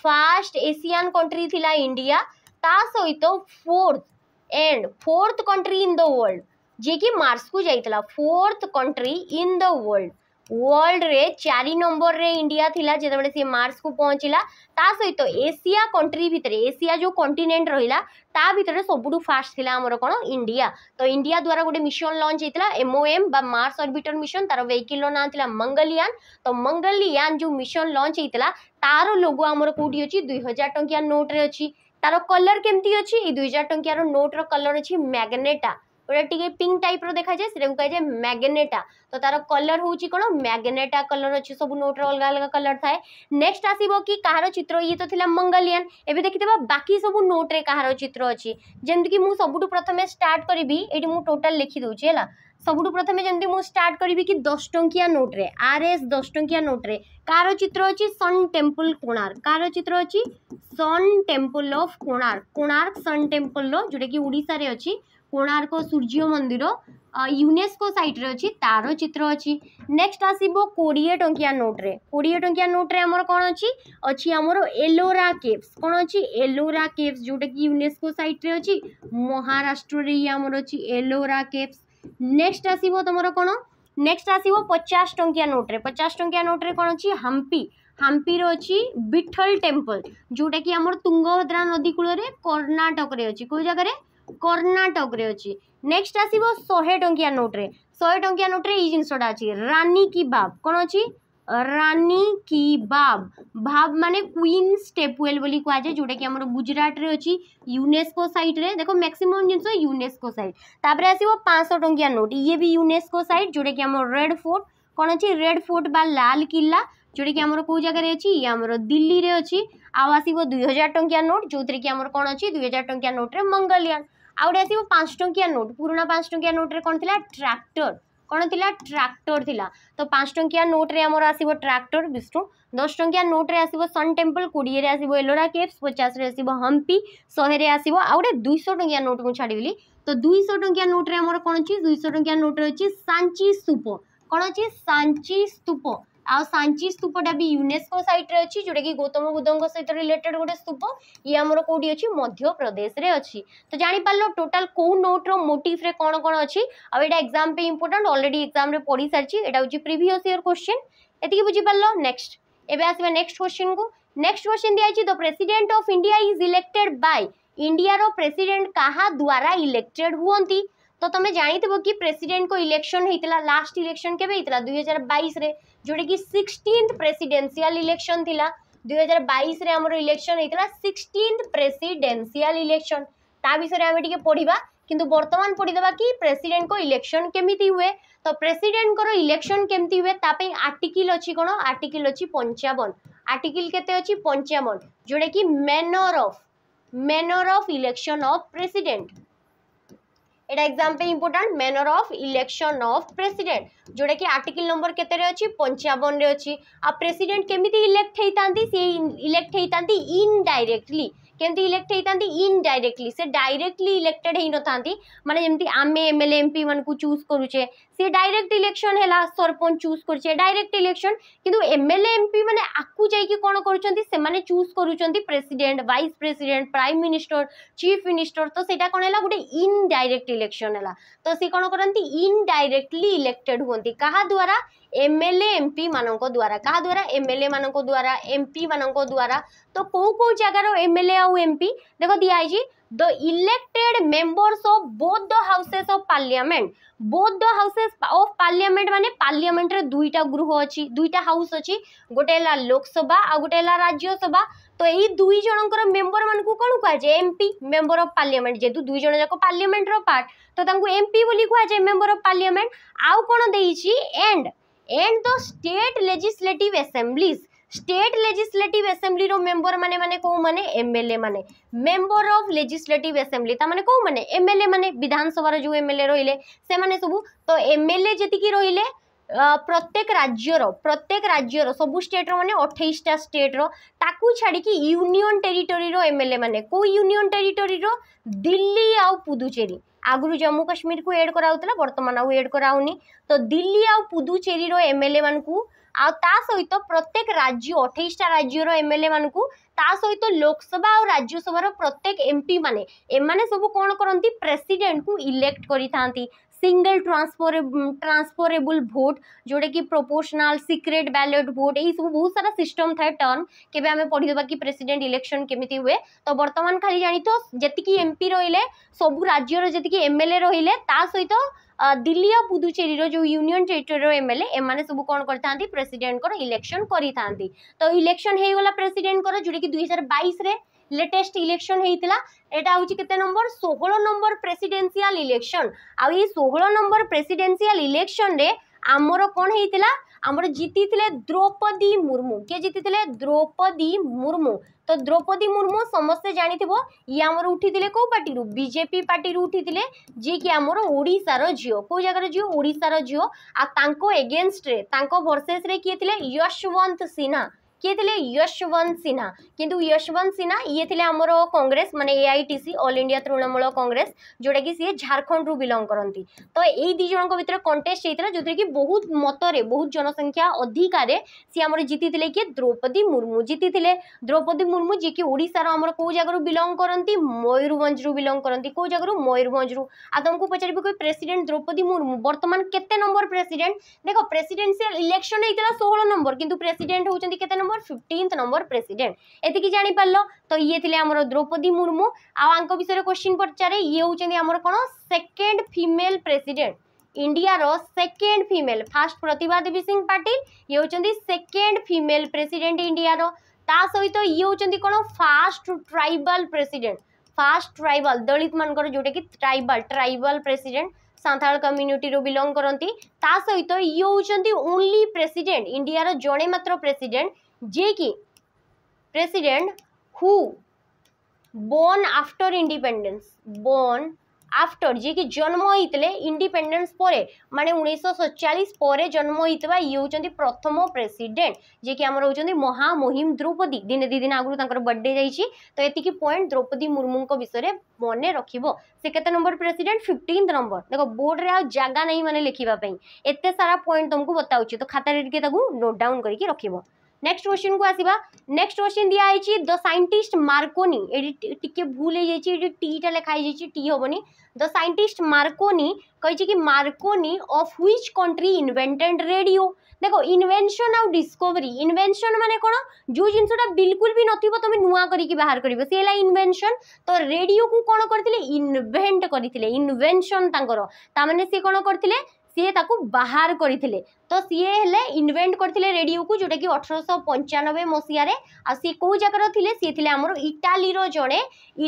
first Asian country थिला इंडिया ता सहित तो fourth and fourth country in the world जी कि मार्स को जाइला fourth country in the world ওয়ার্ল্ডরে চারি নম্বরের ইন্ডিয়া লা যেতবে সি মার্সকু পৌঁছিলা তা সহিত এসিয়া কন্ট্রি ভিতরে এসিয়া যে কন্টিনেট রহিলা তা ভিতরে সবুঠু ফার্স্ট লা আমার কোণ ইন্ডিয়া তো ইন্ডিয়া দ্বারা গোটে মিশন লঞ্চ হয়েছিল এমওএম বা মার্স অরবিটর মিশন তার ভেহিকলর না লা মঙ্গলয়ান তো মঙ্গলয়ান যে মিশন লঞ্চ হয়েছিল তার লোগো আমার কোটি অছি দুই হাজার টঙ্কিয়া নোট্রে অছি তার কলর কেমতি অছি এই দুই হাজার টঙ্কিয়ার নোট্র কলর অছি ম্যাগনেটা ওটা টিকে পিঙ্ক টাইপ্র দেখাଯାଏ ସେଟାକୁ କୁହାଯାଏ ମ୍ୟାଗେନେଟା ତ ତାର କଲର୍ ହେଉଛି କ'ଣ ମ୍ୟାଗେନେଟା କଲର୍ ଅଛି ସବୁ ନୋଟ୍ର ଅଲଗା ଅଲଗା କଲର୍ ଥାଏ ନେକ୍ସଟ ଆସିବ କି କାହାର ଚିତ୍ର ଇଏ ତ ଥିଲା ମଙ୍ଗଲିଆନ୍ ଏବେ ଦେଖିଦେବା ବାକି ସବୁ ନୋଟ୍ରେ କାହାର ଚିତ୍ର ଅଛି ଯେମିତିକି ମୁଁ ସବୁଠୁ ପ୍ରଥମେ ଷ୍ଟାର୍ଟ କରିବି ଏଇଠି ମୁଁ ଟୋଟାଲ ଲେଖିଦେଉଛି ହେଲା ସବୁଠୁ ପ୍ରଥମେ ଯେମିତି ମୁଁ ଷ୍ଟାର୍ଟ କରିବି କି ଦଶ ଟଙ୍କିଆ ନୋଟ୍ରେ ଆର୍ ଏସ୍ ଦଶ ଟଙ୍କିଆ ନୋଟ୍ରେ କାହାର ଚିତ୍ର ଅଛି ସନ୍ ଟେମ୍ପଲ୍ କୋଣାର୍କ କାହାର ଚିତ୍ର ଅଛି sun temple of Konark Konark sun ଟେମ୍ପଲ୍ର ଯେଉଁଟାକି ଓଡ଼ିଶାରେ ଅଛି कोणार्क सूर्य मंदिर युनेस्को सैट्रे अच्छी तार चित्र अच्छी नेक्स्ट आसो कोड़े टिया नोट्रे कोड़े टिया नोट्रे आम कौन अच्छी अच्छी एलोरा केवस कौन अच्छी एलोरा केवस जोटा कि युनेस्को सैट्रे अच्छी महाराष्ट्र ही आम अच्छी एलोरा केवस नेक्स्ट आसो तुम कौन नेक्स्ट आसो पचास टिया नोट्रे पचास टिया नोट्रे कौन अच्छी हम्पी हम्पी अच्छी विठल टेम्पल जोटा कि आम तुंगभद्रा नदीकूल कूल कर्णाटक अच्छी कोई जगह କର୍ଣ୍ଣାଟକରେ ଅଛି ନେକ୍ସଟ ଆସିବ ଶହେ ଟଙ୍କିଆ ନୋଟରେ ଶହେ ଟଙ୍କିଆ ନୋଟରେ ଏଇ ଜିନିଷଟା ଅଛି ରାନୀ କି ବାବ୍ କ'ଣ ଅଛି ରାନୀ କି ବାବ୍ ଭାବ୍ ମାନେ କୁଇନ୍ ଷ୍ଟେପୱେଲ୍ ବୋଲି କୁହାଯାଏ ଯେଉଁଟାକି ଆମର ଗୁଜରାଟରେ ଅଛି ୟୁନେସ୍କୋ ସାଇଟ୍ରେ ଦେଖ ମ୍ୟାକ୍ସିମମ୍ ଜିନିଷ ୟୁନେସ୍କୋ ସାଇଟ୍ ତାପରେ ଆସିବ ପାଞ୍ଚଶହ ଟଙ୍କିଆ ନୋଟ୍ ଇଏ ବି ୟୁନେସ୍କୋ ସାଇଟ୍ ଯେଉଁଟାକି ଆମର ରେଡ୍ ଫୋର୍ଟ କ'ଣ ଅଛି ରେଡ୍ ଫୋର୍ଟ ବା ଲାଲ କିଲ୍ଲା ଯେଉଁଟାକି ଆମର କେଉଁ ଜାଗାରେ ଅଛି ଇଏ ଆମର ଦିଲ୍ଲୀରେ ଅଛି ଆଉ ଆସିବ ଦୁଇ ହଜାର ଟଙ୍କିଆ ନୋଟ୍ ଯେଉଁଥିରେ କି ଆମର କ'ଣ ଅଛି ଦୁଇ ହଜାର ଟଙ୍କିଆ ନୋଟ୍ରେ ମଙ୍ଗଳିୟାନ आ गए आसो पांच टिया नोट पुराणा पांच टिया नोट्रे कौन थी ट्राक्टर कौन थी ट्राक्टर थी तो पांच टिया नोट्रे आम आस ट्राक्टर विष्णु दस टिया नोट्रे आस सन् टेम्पल कोड़े आसो एलोड़ा केवस पचास आस हम्पी शहे आस गए दुईश टिया नोट को छाड़ी तो दुईश टिया नोट्रे आम कौन अच्छी दुईश टिया नोट्रे अच्छी सांची सुप कौन अच्छी सांची स्तूप ଆଉ ସାଞ୍ଚି ସ୍ତୁପଟା ବି ୟୁନେସ୍କୋ ସାଇଟ୍ରେ ଅଛି ଯେଉଁଟାକି ଗୌତମ ବୁଦ୍ଧଙ୍କ ସହିତ ରିଲେଟେଡ୍ ଗୋଟେ ସ୍ତୂପ ଇଏ ଆମର କେଉଁଠି ଅଛି ମଧ୍ୟପ୍ରଦେଶରେ ଅଛି ତ ଜାଣିପାରିଲ ଟୋଟାଲ୍ କେଉଁ ନୋଟ୍ର ମୋଟିଭ୍ରେ କ'ଣ କ'ଣ ଅଛି ଆଉ ଏଇଟା ଏକ୍ଜାମ୍ ପାଇଁ ଇମ୍ପୋର୍ଟାଣ୍ଟ ଅଲରେଡ଼ି ଏକ୍ଜାମ୍ରେ ପଢ଼ି ସାରିଛି ଏଇଟା ହେଉଛି ପ୍ରିଭିୟସ୍ ଇୟର୍ କ୍ୱେଶ୍ଚିନ୍ ଏତିକି ବୁଝିପାରିଲ ନେକ୍ସଟ ଏବେ ଆସିବା ନେକ୍ସଟ୍ କୋଶ୍ଚିନ୍କୁ ନେକ୍ସଟ୍ କୋଶ୍ଚିନ୍ ଦିଆଯାଇଛି the president of India is elected by ଇଣ୍ଡିଆର ପ୍ରେସିଡେଣ୍ଟ କାହା ଦ୍ୱାରା ଇଲେକ୍ଟେଡ୍ ହୁଅନ୍ତି তো তুমি জাঁথিব कि प्रेसीडेट को इलेक्शन होता लास्ट इलेक्शन के दुई हजार बैस जोटा कि सिक्सटीन प्रेसीडेसीआल इलेक्शन थी दुई हजार बैस आमर इलेक्शन होता सिक्सटीन प्रेसीडेसीआल इलेक्शन ता विषय आम टे पढ़ा किंतु बर्तमान पढ़ीदे कि प्रेसीडेट को इलेक्शन केमी हुए तो प्रेसीडेट को इलेक्शन केमी हुए तापाई आर्टिकल अच्छी कौन आर्टिकल अच्छी पंचावन आर्टिकल के पंचावन जोटा कि manner of manner of election of president এটা এক্সাম পে important manner of election of president যেটা কি আর্টিকল নম্বর কেতে অছি পঞ্চাবনরে অছি আর প্রেসিডেন্ট কেমিতি ইলেক্ট হইতান্তি সে ইলেক্ট হইতান্তি ইনডাইরেক্টলি କେମିତି ଇଲେକ୍ଟ ହେଇଥାନ୍ତି ଇନଡାଇରେକ୍ଟଲି ସେ ଡାଇରେକ୍ଟଲି ଇଲେକ୍ଟେଡ୍ ହେଇନଥାନ୍ତି ମାନେ ଯେମିତି ଆମେ ଏମ୍ ଏଲ୍ ଏ ଏମ୍ ପିମାନଙ୍କୁ ଚୁଜ୍ କରୁଛେ ସେ ଡାଇରେକ୍ଟ ଇଲେକ୍ସନ୍ ହେଲା ସରପଞ୍ଚ ଚୁଜ୍ କରୁଛେ ଡାଇରେକ୍ଟ ଇଲେକ୍ସନ୍ କିନ୍ତୁ M L A M P ମାନେ ଆକୁ ଯାଇକି କ'ଣ କରୁଛନ୍ତି ସେମାନେ ଚୁଜ୍ କରୁଛନ୍ତି president vice president prime minister chief minister ତ ସେଇଟା କ'ଣ ହେଲା ଗୋଟେ ଇନଡାଇରେକ୍ଟ ଇଲେକ୍ସନ୍ ହେଲା ତ ସେ କ'ଣ କରନ୍ତି ଇନଡାଇରେକ୍ଟଲି ଇଲେକ୍ଟେଡ୍ ହୁଅନ୍ତି କାହା ଦ୍ୱାରା ଏମଏଲଏ ଏମ୍ପି ମାନଙ୍କ ଦ୍ୱାରା କାହା ଦ୍ୱାରା ଏମଏଲଏ ମାନଙ୍କ ଦ୍ୱାରା ଏମ୍ପି ମାନଙ୍କ ଦ୍ୱାରା ତ କେଉଁ କେଉଁ ଜାଗାର ଏମଏଲଏ ଆଉ ଏମ୍ପି ଦେଖ ଦିଆହେଇଛି the elected members of both the houses of parliament both the houses of parliament ମାନେ ପାର୍ଲିଆମେଣ୍ଟରେ ଦୁଇଟା ଗୃହ ଅଛି ଦୁଇଟା ହାଉସ୍ ଅଛି ଗୋଟେ ହେଲା ଲୋକସଭା ଆଉ ଗୋଟେ ହେଲା ରାଜ୍ୟସଭା ତ ଏଇ ଦୁଇ ଜଣଙ୍କର ମେମ୍ବର ମାନଙ୍କୁ କ'ଣ କୁହାଯାଏ ଏମ୍ପି ମେମ୍ବର ଅଫ୍ ପାର୍ଲିଆମେଣ୍ଟ ଯେହେତୁ ଦୁଇ ଜଣ ଯାକ ପାର୍ଲିଆମେଣ୍ଟର ପାର୍ଟ ତ ତାଙ୍କୁ ଏମ୍ପି ବୋଲି କୁହାଯାଏ ମେମ୍ବର ଅଫ୍ ପାର୍ଲିଆମେଣ୍ଟ ଆଉ କ'ଣ ଦେଇଛି and and the state legislative assemblies state legislative એસેમ્બલીનો મેમ્બર મને મને કહું મને એમએલએ મને મેમ્બર ઓફ લેજિસ્લેટિવ એસેમ્બલી તા મને કહું મને એમએલએ મને વિધાનસભાર ଯେଉଁ એમએલએ ରହିଲେ ସେମାନେ ସବୁ ତ એમએલએ ଯେତିକି ରହିଲେ প্রত্যেক রাজ্যর প্রত্যেক রাজ্যর সবু স্টেটর মানে অঠেইশটা স্টেটর তাকু ছাড়িকি ইউনিয়ন টেরিটরির এমএলএ মানে কেউ ইউনিয়ন টেরিটরির দিল্লি আউ পুদুচেরি ଆଗରୁ ଜମ୍ମୁ କାଶ୍ମୀରକୁ ଏଡ଼୍ କରାହେଉଥିଲା ବର୍ତ୍ତମାନ ଆଉ ଏଡ଼୍ କରାହେଉନି ତ ଦିଲ୍ଲୀ ଆଉ ପୁଦୁଚେରୀର ଏମ୍ଏଲ୍ଏ ମାନଙ୍କୁ ଆଉ ତା ସହିତ ପ୍ରତ୍ୟେକ ରାଜ୍ୟ ଅଠେଇଶଟା ରାଜ୍ୟର ଏମ୍ଏଲ୍ଏ ମାନଙ୍କୁ ତା ସହିତ ଲୋକସଭା ଆଉ ରାଜ୍ୟସଭାର ପ୍ରତ୍ୟେକ ଏମ୍ପି ମାନେ ଏମାନେ ସବୁ କ'ଣ କରନ୍ତି ପ୍ରେସିଡେଣ୍ଟକୁ ଇଲେକ୍ଟ କରିଥାନ୍ତି सिंगल ट्रांसफोरेबल ट्रांसफोरेबल भोट जोटा कि प्रोपोर्शनल सिक्रेट बैलेट भोट यही सब बहुत सारा सिस्टम था टर्म केवे आम पढ़ीदे कि प्रेसिडेंट इलेक्शन केमी हुए तो बर्तमान खाली जाणीथ जी एम पी रे सब राज्यर जी एम एल ए रे सहित দিল্লি আর পুদুচেরি যে ইউনিয়ন টেরিটোরির এমএলএ এমানে সব सब कौन कर প্রেসিডেন্টর इलेक्शन করে থাকে তো ইলেকশন হয়ে গলা প্রেসিডেন্টর যেটা কি দুই হাজার বাইশে লেটেস্ট ইলেকশন এটা হচ্ছে কেতে নম্বর ষোহল নম্বর প্রেসিডেন্সিয়াল ইলেকশন আই ষোহল নম্বর প্রেসিডেন্সিয়াল ইলেকশনরে আমার কোণ হয়েছিল আমার জিতিলে দ্রৌপদী মুর্মু কে জিতিলে দ্রৌপদী মুর্মু তো দ্রৌপদী মুর্মু সমস্তে জাঁথিব ইয়ে আমার উঠিলে কেউ পার্টি বিজেপি পার্টি উঠি উঠিলে যিকি আমার ওড়শার ঝিও কেউ জায়গার ঝিও ওড়শার ঝিও আর তাঁর এগেনস্টরে তাঁর ভরসেসরে কিয়ে লে যশবন্ত সিনহা କିଏ ଥିଲେ ୟଶୱନ୍ତ ସିହ୍ନା କିନ୍ତୁ ୟଶୱନ୍ତ ସିହ୍ନା ଇଏ ଥିଲେ ଆମର କଂଗ୍ରେସ ମାନେ AITC all India Trinamool Congress ଯେଉଁଟାକି ସିଏ ଝାଡ଼ଖଣ୍ଡରୁ ବିଲଙ୍ଗ କରନ୍ତି ତ ଏଇ ଦୁଇ ଜଣଙ୍କ ଭିତରେ କଣ୍ଟେଷ୍ଟ ହେଇଥିଲା ଯେଉଁଥିରେ କି ବହୁତ ମତରେ ବହୁତ ଜନସଂଖ୍ୟା ଅଧିକାରେ ସିଏ ଆମର ଜିତିଥିଲେ କିଏ ଦ୍ରୌପଦୀ ମୁର୍ମୁ ଜିତିଥିଲେ ଦ୍ରୌପଦୀ ମୁର୍ମୁ ଯିଏକି ଓଡ଼ିଶାର ଆମର କେଉଁ ଜାଗାରୁ ବିଲଙ୍ଗ କରନ୍ତି ମୟୂରଭଞ୍ଜରୁ ବିଲଙ୍ଗ କରନ୍ତି କେଉଁ ଜାଗାରୁ ମୟୂରଭଞ୍ଜରୁ ଆଉ ତମକୁ ପଚାରିବି କି ପ୍ରେସିଡେଣ୍ଟ ଦ୍ରୌପଦୀ ମୁର୍ମୁ ବର୍ତ୍ତମାନ କେତେ ନମ୍ବର ପ୍ରେସିଡେଣ୍ଟ ଦେଖ ପ୍ରେସିଡେନ୍ସିଆଲ ଇଲେକ୍ସନ ହେଇଥିଲା ଷୋହଳ ନମ୍ବର କିନ୍ତୁ ପ୍ରେସିଡେଣ୍ଟ ହେଉଛନ୍ତି କେତେ ନମ୍ବର ଆମର ଫିଫ୍ଟିନ୍ଥ ନମ୍ବର ପ୍ରେସିଡେଣ୍ଟ ଏତିକି ଜାଣିପାରିଲ ତ ଇଏ ଥିଲେ ଆମର ଦ୍ରୌପଦୀ ମୁର୍ମୁ ଆଉ ଆଙ୍କ ବିଷୟରେ କ୍ୱେଶ୍ଚିନ୍ ପଚାରେ ଇଏ ହେଉଛନ୍ତି ଆମର କ'ଣ ସେକେଣ୍ଡ ଫିମେଲ୍ ପ୍ରେସିଡେଣ୍ଟ ଇଣ୍ଡିଆର second female first Pratibha Devi Singh Patil ଇଏ ହେଉଛନ୍ତି ସେକେଣ୍ଡ ଫିମେଲ୍ ପ୍ରେସିଡେଣ୍ଟ ଇଣ୍ଡିଆର ତା ସହିତ ଇଏ ହେଉଛନ୍ତି କ'ଣ first tribal president first tribal Dalit মানকর যেটাকি tribal tribal president Santhal community belong করতে তা সহিত ইয়ে হচ্ছেন ওনলি প্রেসিডেন্ট ইন্ডিয়ার জনে মাত্র প্রেসিডেন্ট যে কি president who born after independence born after কি জন্ম হয়েছে ইন্ডিপেন্ডেন্স পরে মানে উনিশশো পরে জন্ম হয়েছে ইয়ে হচ্ছেন প্রথম প্রেসিডেন্ট যে কি আমার হচ্ছেন মহামহিম দ্রৌপদী দিনে দুই দিন আগুন তাঁর বর্থডে যাইছি তো এতিকি পয়েন্ট দ্রৌপদী মুর্মু বিষয়ে মনে রাখব সে কত নম্বর প্রেসিডেন্ট ফিফটিন্থ নম্বর দেখ বোর্ডরে আর জায়গা নাই মানে লেখা এত সারা পয়েন্ট তোমাকে বতাওছি তো খাতার টিকি তাকে নোট ডাউন করি রাখব নেক্সট কোশ্চিন কু আসবা নেক্সট কোশ্চিন দিয়া হয়েছি দ সাইন্টিস্ট মার্কোনি এটি টিকি ভুল হয়ে যাই এটি টিটা লেখা হয়ে টি হবনি দ সাইন্টিস্ট মার্কোনি কে কি Marconi of which country invented radio দেখো ইনভেনশন আউ ডিসকোভরি ইনভেনশন মানে কোণ যে জিনিসটা বিলকুল বি নথিব তুমি নূয়া করিকি বাহার করিব সে হল ইনভেনশন তো রেডিও কু কোণ করলে ইনভেন্ট করে ইনভেনশন তাঁর তার মানে সে কোণ করলে ସିଏ ତାକୁ ବାହାର କରିଥିଲେ ତ ସିଏ ହେଲେ ଇନଭେଣ୍ଟ କରିଥିଲେ ରେଡ଼ିଓକୁ ଯେଉଁଟାକି ଅଠରଶହ ପଞ୍ଚାନବେ ମସିହାରେ ଆଉ ସିଏ କେଉଁ ଜାଗାର ଥିଲେ ସିଏ ଥିଲେ ଆମର ଇଟାଲୀର ଜଣେ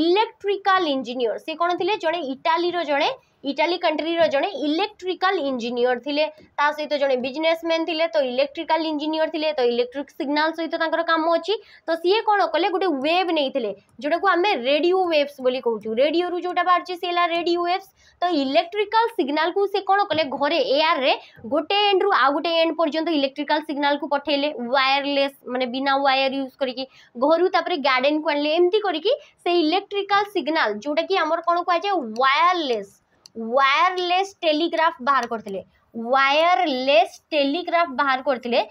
ଇଲେକ୍ଟ୍ରିକାଲ ଇଞ୍ଜିନିୟର ସିଏ କ'ଣ ଥିଲେ ଜଣେ ଇଟାଲୀର ଜଣେ ইটালি কান্ট্রির জনে ইলেকট্রিকাল ইঞ্জিনিয়র লে তা সহিত জনে বিজনেসম্যান লে তো ইলেকট্রিকাল ইঞ্জিনিয়র লে তো ইলেকট্রিক সিগনাল সহিত তাঁর কাম অছি তো সিয়ে কোণ কলে গোটে ওয়েভ নেইলে যেটা আমি রেডিও ওয়েভস বলে কৌছু রেডিওর যেটা বাহারছে সে হল রেডিও ওয়েভস তো ইলেকট্রিকাল সিগনাল কু সে কোণ কলে ঘরে এয়ারে গোটে এন্ড রু আউ গোটে এন্ড পর্যন্ত ইলেকট্রিকাল সিগনাল কু পঠাইলে ওয়ারলেস মানে বিনা ওয়ার ইউজ করিকি ঘরু তাপরে গার্ডেন কু আনলে এমতি করিকি সে ইলেকট্রিকাল সিগনাল যেটা কি আমার কোণ কুয়া যায় ওয়ারলেস वायरलेस टेलीग्राफ बाहर करते वायरलेस टेलीग्राफ बाहर करते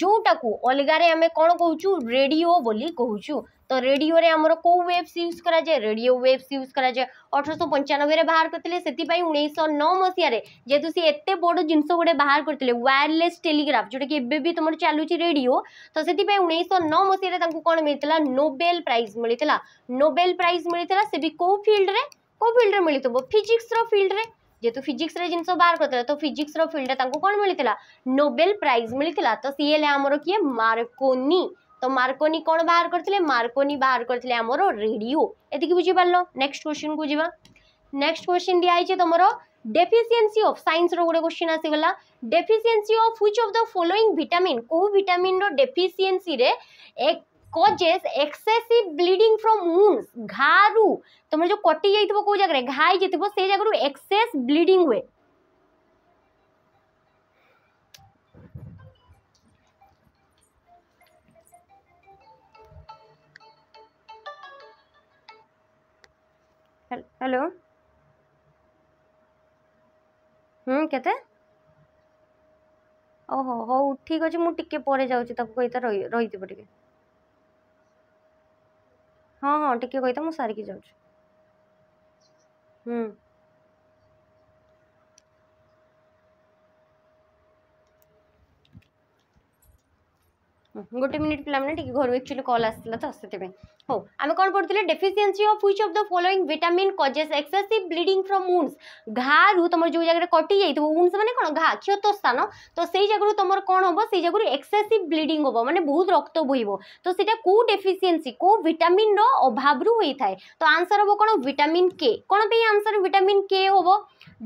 जोटा को अलगारे आम कौन कौ रेडियो बोली कहू तो रेडियो रे आमर कौ वेब्स यूज कराए रेडियो वेब्स यूज कराए अठरश पंचानबे बाहर करते से उन्नीस नौ मसीह जेहतु सी एत बड़ जिनस गोटे बाहर करते वायरलेस टेलीग्राफ जोटा कि एवं भी तुम चलुच्छे रेडियो तो से उन्नीस नौ मसीह कौन मिलता नोबेल प्राइज मिलता नोबेल प्राइज मिलता से भी कौ फिल्ड କେଉଁ ଫିଲ୍ଡରେ ମିଳିଥିବ ଫିଜିକ୍ସର ଫିଲ୍ଡରେ ଯେହେତୁ ଫିଜିକ୍ସରେ ଜିନିଷ ବାହାର କରିଥିଲା ତ ଫିଜିକ୍ସର ଫିଲ୍ଡରେ ତାଙ୍କୁ କ'ଣ ମିଳିଥିଲା ନୋବେଲ ପ୍ରାଇଜ୍ ମିଳିଥିଲା ତ ସିଏ ହେଲେ ଆମର କିଏ ମାର୍କୋନି ତ ମାର୍କୋନି କ'ଣ ବାହାର କରିଥିଲେ ମାର୍କୋନି ବାହାର କରିଥିଲେ ଆମର ରେଡ଼ିଓ ଏତିକି ବୁଝିପାରିଲ ନେକ୍ସଟ କ୍ୱେଶ୍ଚିନ୍କୁ ଯିବା ନେକ୍ସଟ କ୍ୱେଶ୍ଚିନ୍ ଦିଆହେଇଛି ତମର ডেফিসিয়েন্সি অফ সাইন্সর গোটে কোশ্চিন আসিগলা deficiency of which of the following vitamin কেউ ভিটামিনর ডেফিসিয়েন্সি রে এক causes excessive bleeding from wounds ଘାରୁ ତମର ଯୋଉ କଟି ଯାଇଥିବ କୋଉ ଜାଗାରେ ଘା ହେଇଯାଇଥିବ ସେଇ ଜାଗାରୁ excess bleeding ହୁଏ हेलो हम्म केते ଓହୋ ହଉ ଠିକ୍ ଅଛି ମୁଁ ଟିକେ ପରେ ଯାଉଛି ତାକୁ କହିତା ରହି ରହିଥିବ ଟିକେ ହଁ ହଁ ଟିକେ କହିଥା ମୁଁ ସାରିକି ଯାଉଛି ଗୋଟେ ମିନିଟ୍ ପିଲାମାନେ ଟିକେ ଘରୁ ଆକ୍ଚୁଆଲି କଲ୍ ଆସିଥିଲା ତ ସେଥିପାଇଁ ହଉ ଆମେ କ'ଣ ପଢ଼ୁଥିଲେ deficiency of which of the following vitamin causes excessive bleeding from wounds ଘାରୁ ତୁମର ଯେଉଁ ଜାଗାରେ କଟି ଯାଇଥିବ ଉଣ୍ଡ୍ସ ମାନେ କ'ଣ ଘା କ୍ଷତ ସ୍ଥାନ ତ ସେଇ ଜାଗାରୁ ତୁମର କ'ଣ ହେବ ସେଇ ଜାଗାରୁ ଏକ୍ସେସିଭ୍ ବ୍ଲିଡ଼ିଂ ହେବ ମାନେ ବହୁତ ରକ୍ତ ବୋହିବ ତ ସେଇଟା କେଉଁ ଡେଫିସିଏନ୍ସି କେଉଁ ଭିଟାମିନ୍ର ଅଭାବରୁ ହୋଇଥାଏ ତ ଆନ୍ସର୍ ହେବ କ'ଣ ଭିଟାମିନ୍ କେ କ'ଣ ପାଇଁ ଆନ୍ସର୍ ଭିଟାମିନ୍ କେ ହେବ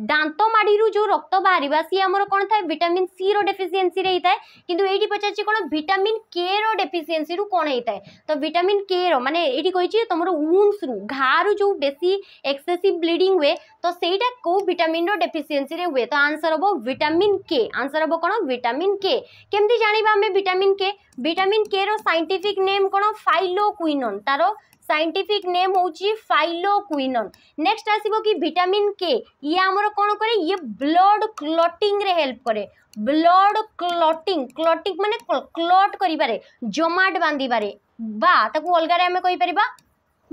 ଦାନ୍ତ ମାଢ଼ିରୁ ଯେଉଁ ରକ୍ତ ବାହାରିବା ସିଏ ଆମର କ'ଣ ଥାଏ ଭିଟାମିନ୍ ସିର ଡେଫିସିଏନ୍ସିରେ ହେଇଥାଏ କିନ୍ତୁ ଏଇଠି ପଚାରିଛି କ'ଣ ଭିଟାମିନ୍ କେର ଡେଫିସିଏନ୍ସିରୁ କ'ଣ ହେଇଥାଏ ତ ଭିଟାମିନ୍ କେର ମାନେ ଏଇଠି କହିଛି ତୁମର ୱୁଣ୍ଡ୍ସରୁ ଘାରୁ ଯେଉଁ ବେଶୀ ଏକ୍ସେସିଭ୍ ବ୍ଲିଡ଼ିଂ ହୁଏ ତ ସେଇଟା କେଉଁ ଭିଟାମିନ୍ର ଡେଫିସିଏନ୍ସିରେ ହୁଏ ତ ଆନ୍ସର୍ ହେବ ଭିଟାମିନ୍ କେ ଆନ୍ସର୍ ହେବ କ'ଣ ଭିଟାମିନ୍ କେ କେମିତି ଜାଣିବା ଆମେ ଭିଟାମିନ୍ କେ ଭିଟାମିନ୍ କେର ସାଇଣ୍ଟିଫିକ୍ ନେମ୍ କ'ଣ ଫାଇଲୋ କୁଇନନ୍ ତାର সাইন্টিফিক নেম হচ্ছে ফাইলোকুইনন নেক্সট আসব কি ভিটামিন কে ইয়ে আমার কোণ করে ইয়ে ব্লড ক্লটিংরে হেল্প করে ব্লড ক্লটিং ক্লটিং মানে ক্লট করিবারে জমাট বাঁধিবারে বা তাকে অলগারে আমি কইপারিবা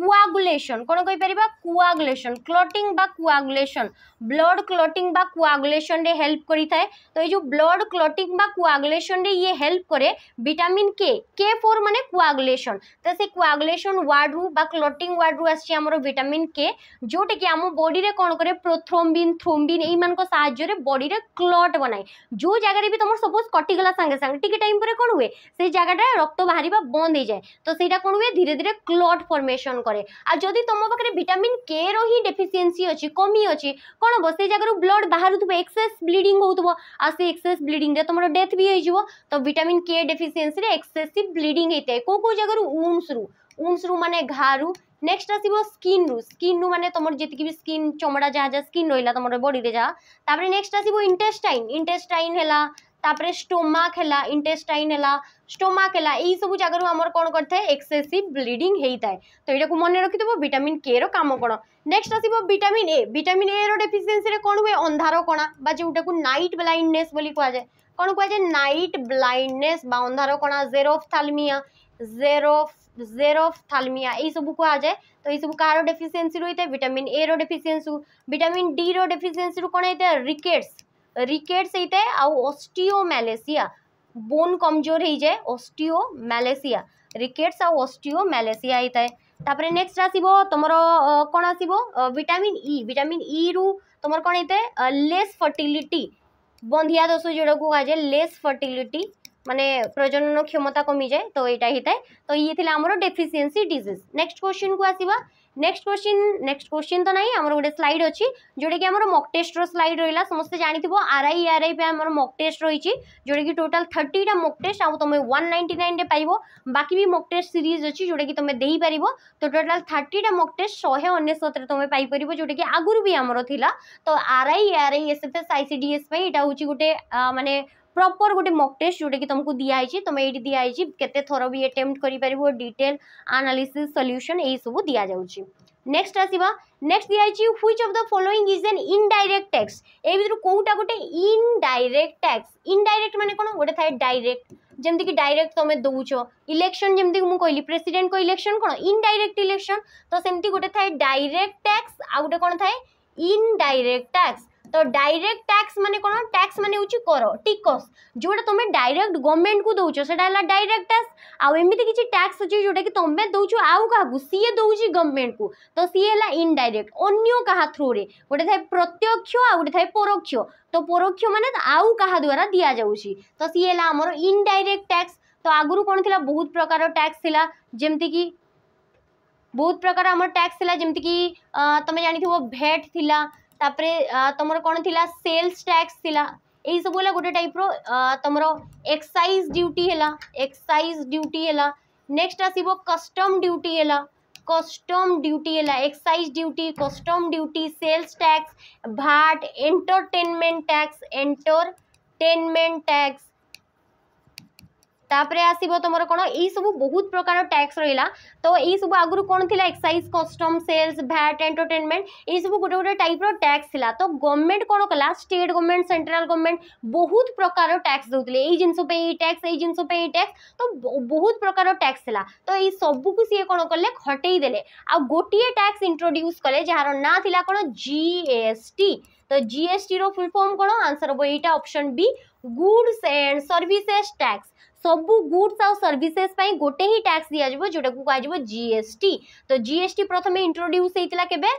কুয়াগুলেশন কোন কই পারিবা কুয়াগুলেশন ক্লটিং বা কুয়াগুলেশন ব্লড ক্লটিং বা কুয়াগুলেশন রে হেল্প করি থাকে তো এই যে ব্লড ক্লটিং বা কুয়াগুলেশন রে ইয়ে হেল্প করে ভিটামিন কে কে ফোর মানে কুয়াগুলেশন তো সে কুয়াগুলেশন ওয়ার্ড রু বা ক্লটিং ওয়ার্ড রু আসছে আমার ভিটামিন কে যেটা কি আম বডি রে কোন করে প্রোথ্রোম্বিন থ্রোম্বিন এই মান সাহায্য রে বডি রে ক্লট বনায় যে জায়গায় বি তোমার সপোজ কটি গলা সঙ্গে সঙ্গে টিকে টাইম পরে কোন হুয়ে সেই জায়গাটা রক্ত বাহারিবা বন্ধ হয়ে যায় তো সেইটা কোন হুয়ে ধীরে ধীরে ক্লট ফর্মেশন করে আর যদি তোম পাখে ভিটামিন কে র হি ডেফিসিয়েন্সি অছি কমি অছি কোণ হব সেই জায়গার ব্লড বাহুব এক্সেস ব্লিডিং হোথব আর সেই এক্সেস ব্লিডিংরে তোমার ডেথ বি হয়ে যাব তো vitamin K deficiency excessive bleeding হয়ে থাকে কেউ কেউ জায়গার উন্স রু উন্স রু মানে ঘা রু নেক্সট আসব স্কিন রু স্কিন রু মানে তোমার যেত স্কিন চমড়া যা যা স্কিন রহলা তোমার বডিরে যা তাপরে নেক্সট আসব ইন্টেস্টাইন ইন্টেস্টাইন হেলা তাপরে স্টোমাক হেলা ইন্টেস্টাইন হেলা স্টোমাক হেলা এইসবু জায়গার আমার কোণ করে থাকে এক্সেসিভ ব্লিডিং হয়ে থাকে তো এইটাকে মনে রাখিদেব ভিটামিন কে র কাম কোণ নেক্সট আসব ভিটামিন এ ভিটামিন এ রেফিসিয়েন্সি কোণ হুয়ে অন্ধার কণা বা যেটা নাইট ব্লাইন্ডনেস বলে কুযায় কোণ কুযায় নাইট ব্লাইন্ডনেস বা অন্ধার কণা জেরোফথালমিয়া জেরোফ জেরোফথালমিয়া এইসব কুযায় তো এইসব কার ডেফিসিয়েন্সি রয়েছে vitamin A deficiency vitamin D deficiency কোণ হয়ে থাকে রিকেটস रिकेट्स ही थे ऑस्टियोमेलेसिया बोन कमजोर हो जाए ऑस्टियोमेलेसिया रिकेट्स आउ ऑस्टियोमेलेसिया ही थाए तापर नेक्स्ट आसो तुम कौन आस विटामिन ई विटामिन ई रु तुम कौन ही लेस फर्टिलिटी बंधिया दोष जोड़ को कहा लेस फर्टिलिटी माने प्रजनन क्षमता कमी जाए तो यहाँ ही था तो ये आमर डेफिसीयसी डिजिज नेक्स्ट क्वेश्चन को आसवा নেক্সট কোশ্চিন নেক্সট কোଶ୍চিन तो ना आम गोटे स्लाइड अच्छी जोटा कि आम मक टेस्ट स्लाइड रहा समस्त जानथ आर आई आर आई आम मक टेस्ट रही जोटा कि टोटाल थर्टीटा मक टेस्ट आउ तुम वन नाइंटी नाइन पाइब बाकी भी मक टेस्ट सीरीज अच्छी जोटा कि तुम देपर तो टोटाल थर्टीटा मक टेस्ट शहे अनेशत तुम पाइपर जोटा कि आगुरी भी आमर था तो R I R I S F S I C D S यहाँ हूँ गोटे मानते প্রপর গোটে মক টেস্ট যেটাকি তুমি দিয়াহই তুমি এইটি দিয়াহই কেতে থর বি এটেম্প্ট করে পার ডিটেল আনালিসিস সল্যুশন এইসব দিয়া যাচ্ছে নেক্সট আসবা নেক্সট দিয়াহই which of the following is an indirect tax এই ভিতর কোটা গোটে ইনডাইরেক্ট ট্যাক্স ইনডাইরেক্ট মানে কোণ গোটে থাকে ডাইরেক্ট যেমতি কি ডাইরেক্ট তুমি দৌছ ইলেকশন যেমতি মু কইলি প্রেসিডেন্ট কো ইলেকশন কোণ ইনডাইরেক্ট ইলেকশন তো সেমতি গোটে থাকে ডাইরেক্ট ট্যাক্স আউ গোটে কোণ থাকে ইনডাইরেক্ট ট্যাক্স তো ডাইরেক্ট ট্যাক্স মানে কোণ ট্যাক্স মানে হচ্ছে কর টিকস যেটা তুমি ডাইরেক্ট গভর্নমেন্ট কু দৌছ সেটা হল ডাইরেক্ট ট্যাক্স আমিতি কিছু ট্যাক্স অছে যেটা কি তুমি দৌছ আউ কাহু সি দৌছি গভর্নমেন্ট কু তো সি হল ইনডাইরেক্ট অন্য কাহা থ্রুরে গোটে থাকে প্রত্যক্ষ আউ গোটে থাকে পরোক্ষ তো পরোক্ষ মানে আউ কাহা দ্বারা দিয়া যাচ্ছি তো সি হল আমার ইনডাইরেক্ট ট্যাক্স তো আগর কোণ লা বহুত প্রকার ট্যাক্স লা যেমতি কি ବହୁତ ପ୍ରକାର ଆମର ଟ୍ୟାକ୍ସ ଥିଲା ଯେମିତିକି ତମେ ଜାଣିଥିବ ଭେଟ୍ ଥିଲା तापर तुम कौन थी सेल्स टैक्स यही सब गोटे टाइप रुम एक्साइज ड्यूटी है एक्साइज ड्यूटी है नेक्स्ट आसब कस्टम ड्यूटी है कस्टम ड्यूटी है excise duty custom duty sales tax VAT entertainment tax entertainment tax তাপরে আসব তোমার কোণ এই সব বহুত প্রকার ট্যাক্স রহিলা তো এই সব আগর কোণ লা excise custom sales VAT entertainment এই সব গোটে গোটে টাইপর ট্যাক্স লা তো গভর্নমেন্ট কোণ কলা স্টেট গভর্নমেন্ট সেন্ট্রাল গভর্নমেন্ট বহুত প্রকার ট্যাক্স দেউলে এই জিনিস এই ট্যাক্স এই জিনিস এই ট্যাক্স তো বহুত প্রকার ট্যাক্স লা তো এই সবুক সি কোণ কলে হটাই দেলে আ গোটিয়ে ট্যাক্স ইন্ট্রোড্यूस কলে যার না লা কোণ জিএসটি তো জিএসটি রো ফুল ফর্ম কোণ আনসর হব এইটা option B goods and services tax ସବୁ ଗୁଡ୍ସ ଆଉ ସର୍ଭିସେସ୍ ପାଇଁ ଗୋଟେ ହିଁ ଟ୍ୟାକ୍ସ ଦିଆଯିବ ଯେଉଁଟାକୁ କୁହାଯିବ ଜିଏସ୍ଟି ତ ଜିଏସ୍ଟି ପ୍ରଥମେ ଇଣ୍ଟ୍ରୋଡ୍ୟୁସ୍ ହେଇଥିଲା କେବେ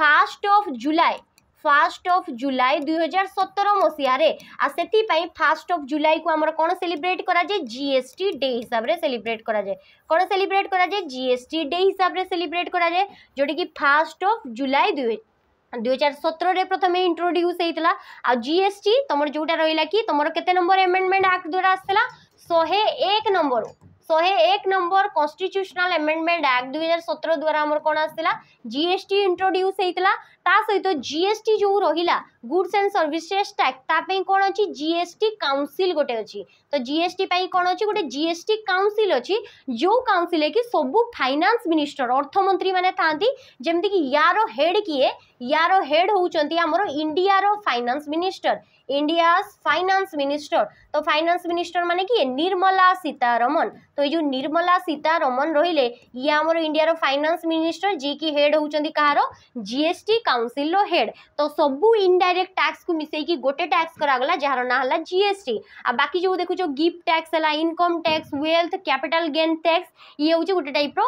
first of July first of July দুই হাজার সতের মশায় আর সেপাই ফার্স্ট অফ জুলাই কু আমার কোণ সেলিব্রেট করা যায় জিএসটি ডে হিসাবে সেলিব্রেট করা যায় কোণ সেলিব্রেট করা যায় জিএসটি ডে হিসাবে সেলিব্রেট করা যায় যেটা কি ফার্স্ট অফ জুলাই দুই দুই হাজার সতেরের প্রথমে ইন্ট্রোডিউস হয়েছিল আর জিএসটি তোমার যেটা রহলা কি তোমার কেতে নম্বর এমেন্ডমেন্ট আক্ট দ্বারা আসছিল ଶହେ ଏକ ନମ୍ବର ଶହେ ଏକ ନମ୍ବର କନଷ୍ଟିଚ୍ୟୁସନାଲ ଆମେଣ୍ଡମେଣ୍ଟ ଆକ୍ଟ ଦୁଇ ହଜାର ସତର ଦ୍ୱାରା ଆମର କ'ଣ ଆସିଥିଲା ଜିଏସ୍ଟି ଇଣ୍ଟ୍ରୋଡ୍ୟୁସ୍ ହେଇଥିଲା ତା ସହିତ ଜି ଏସ୍ ଟି ଯେଉଁ ରହିଲା ଗୁଡ୍ସ ଆଣ୍ଡ ସର୍ଭିସେସ୍ ଟ୍ୟାକ୍ସ ତା ପାଇଁ କ'ଣ ଅଛି ଜି ଏସ୍ ଟି କାଉନସିଲ୍ ଗୋଟେ ଅଛି ତ ଜି ଏସ୍ ଟି ପାଇଁ କ'ଣ ଅଛି ଗୋଟେ ଜି ଏସ୍ ଟି କାଉନସିଲ୍ ଅଛି ଯେଉଁ କାଉନସିଲ୍ରେ କି ସବୁ ଫାଇନାନ୍ସ ମିନିଷ୍ଟର ଅର୍ଥମନ୍ତ୍ରୀମାନେ ଥାଆନ୍ତି ଯେମିତିକି ୟାର ହେଡ୍ କିଏ ୟାର ହେଡ୍ ହେଉଛନ୍ତି ଆମର ଇଣ୍ଡିଆର finance minister India finance minister ତ ଫାଇନାନ୍ସ ମିନିଷ୍ଟର ମାନେ କିଏ ନିର୍ମଲା ସୀତାରମନ ତ ଏଇ ଯେଉଁ ନିର୍ମଲା ସୀତାରମନ ରହିଲେ ଇଏ ଆମର ଇଣ୍ଡିଆର ଫାଇନାନ୍ସ ମିନିଷ୍ଟର ଯିଏକି ହେଡ୍ ହେଉଛନ୍ତି କାହାର ଜି ଏସ୍ ଟି କାଉନସିଲ ର ହେଡ୍ ତ ସବୁ ଇନଡାଇରେକ୍ଟ ଟ୍ୟାକ୍ସକୁ ମିଶାଇକି ଗୋଟେ ଟ୍ୟାକ୍ସ କରାଗଲା ଯାହାର ନାଁ ହେଲା ଜିଏସ୍ଟି ଆଉ ବାକି ଯେଉଁ ଦେଖୁଛ ଗିଫ୍ଟ ଟ୍ୟାକ୍ସ ହେଲା income tax wealth capital gain tax ଇଏ ହେଉଛି ଗୋଟେ ଟାଇପ୍ର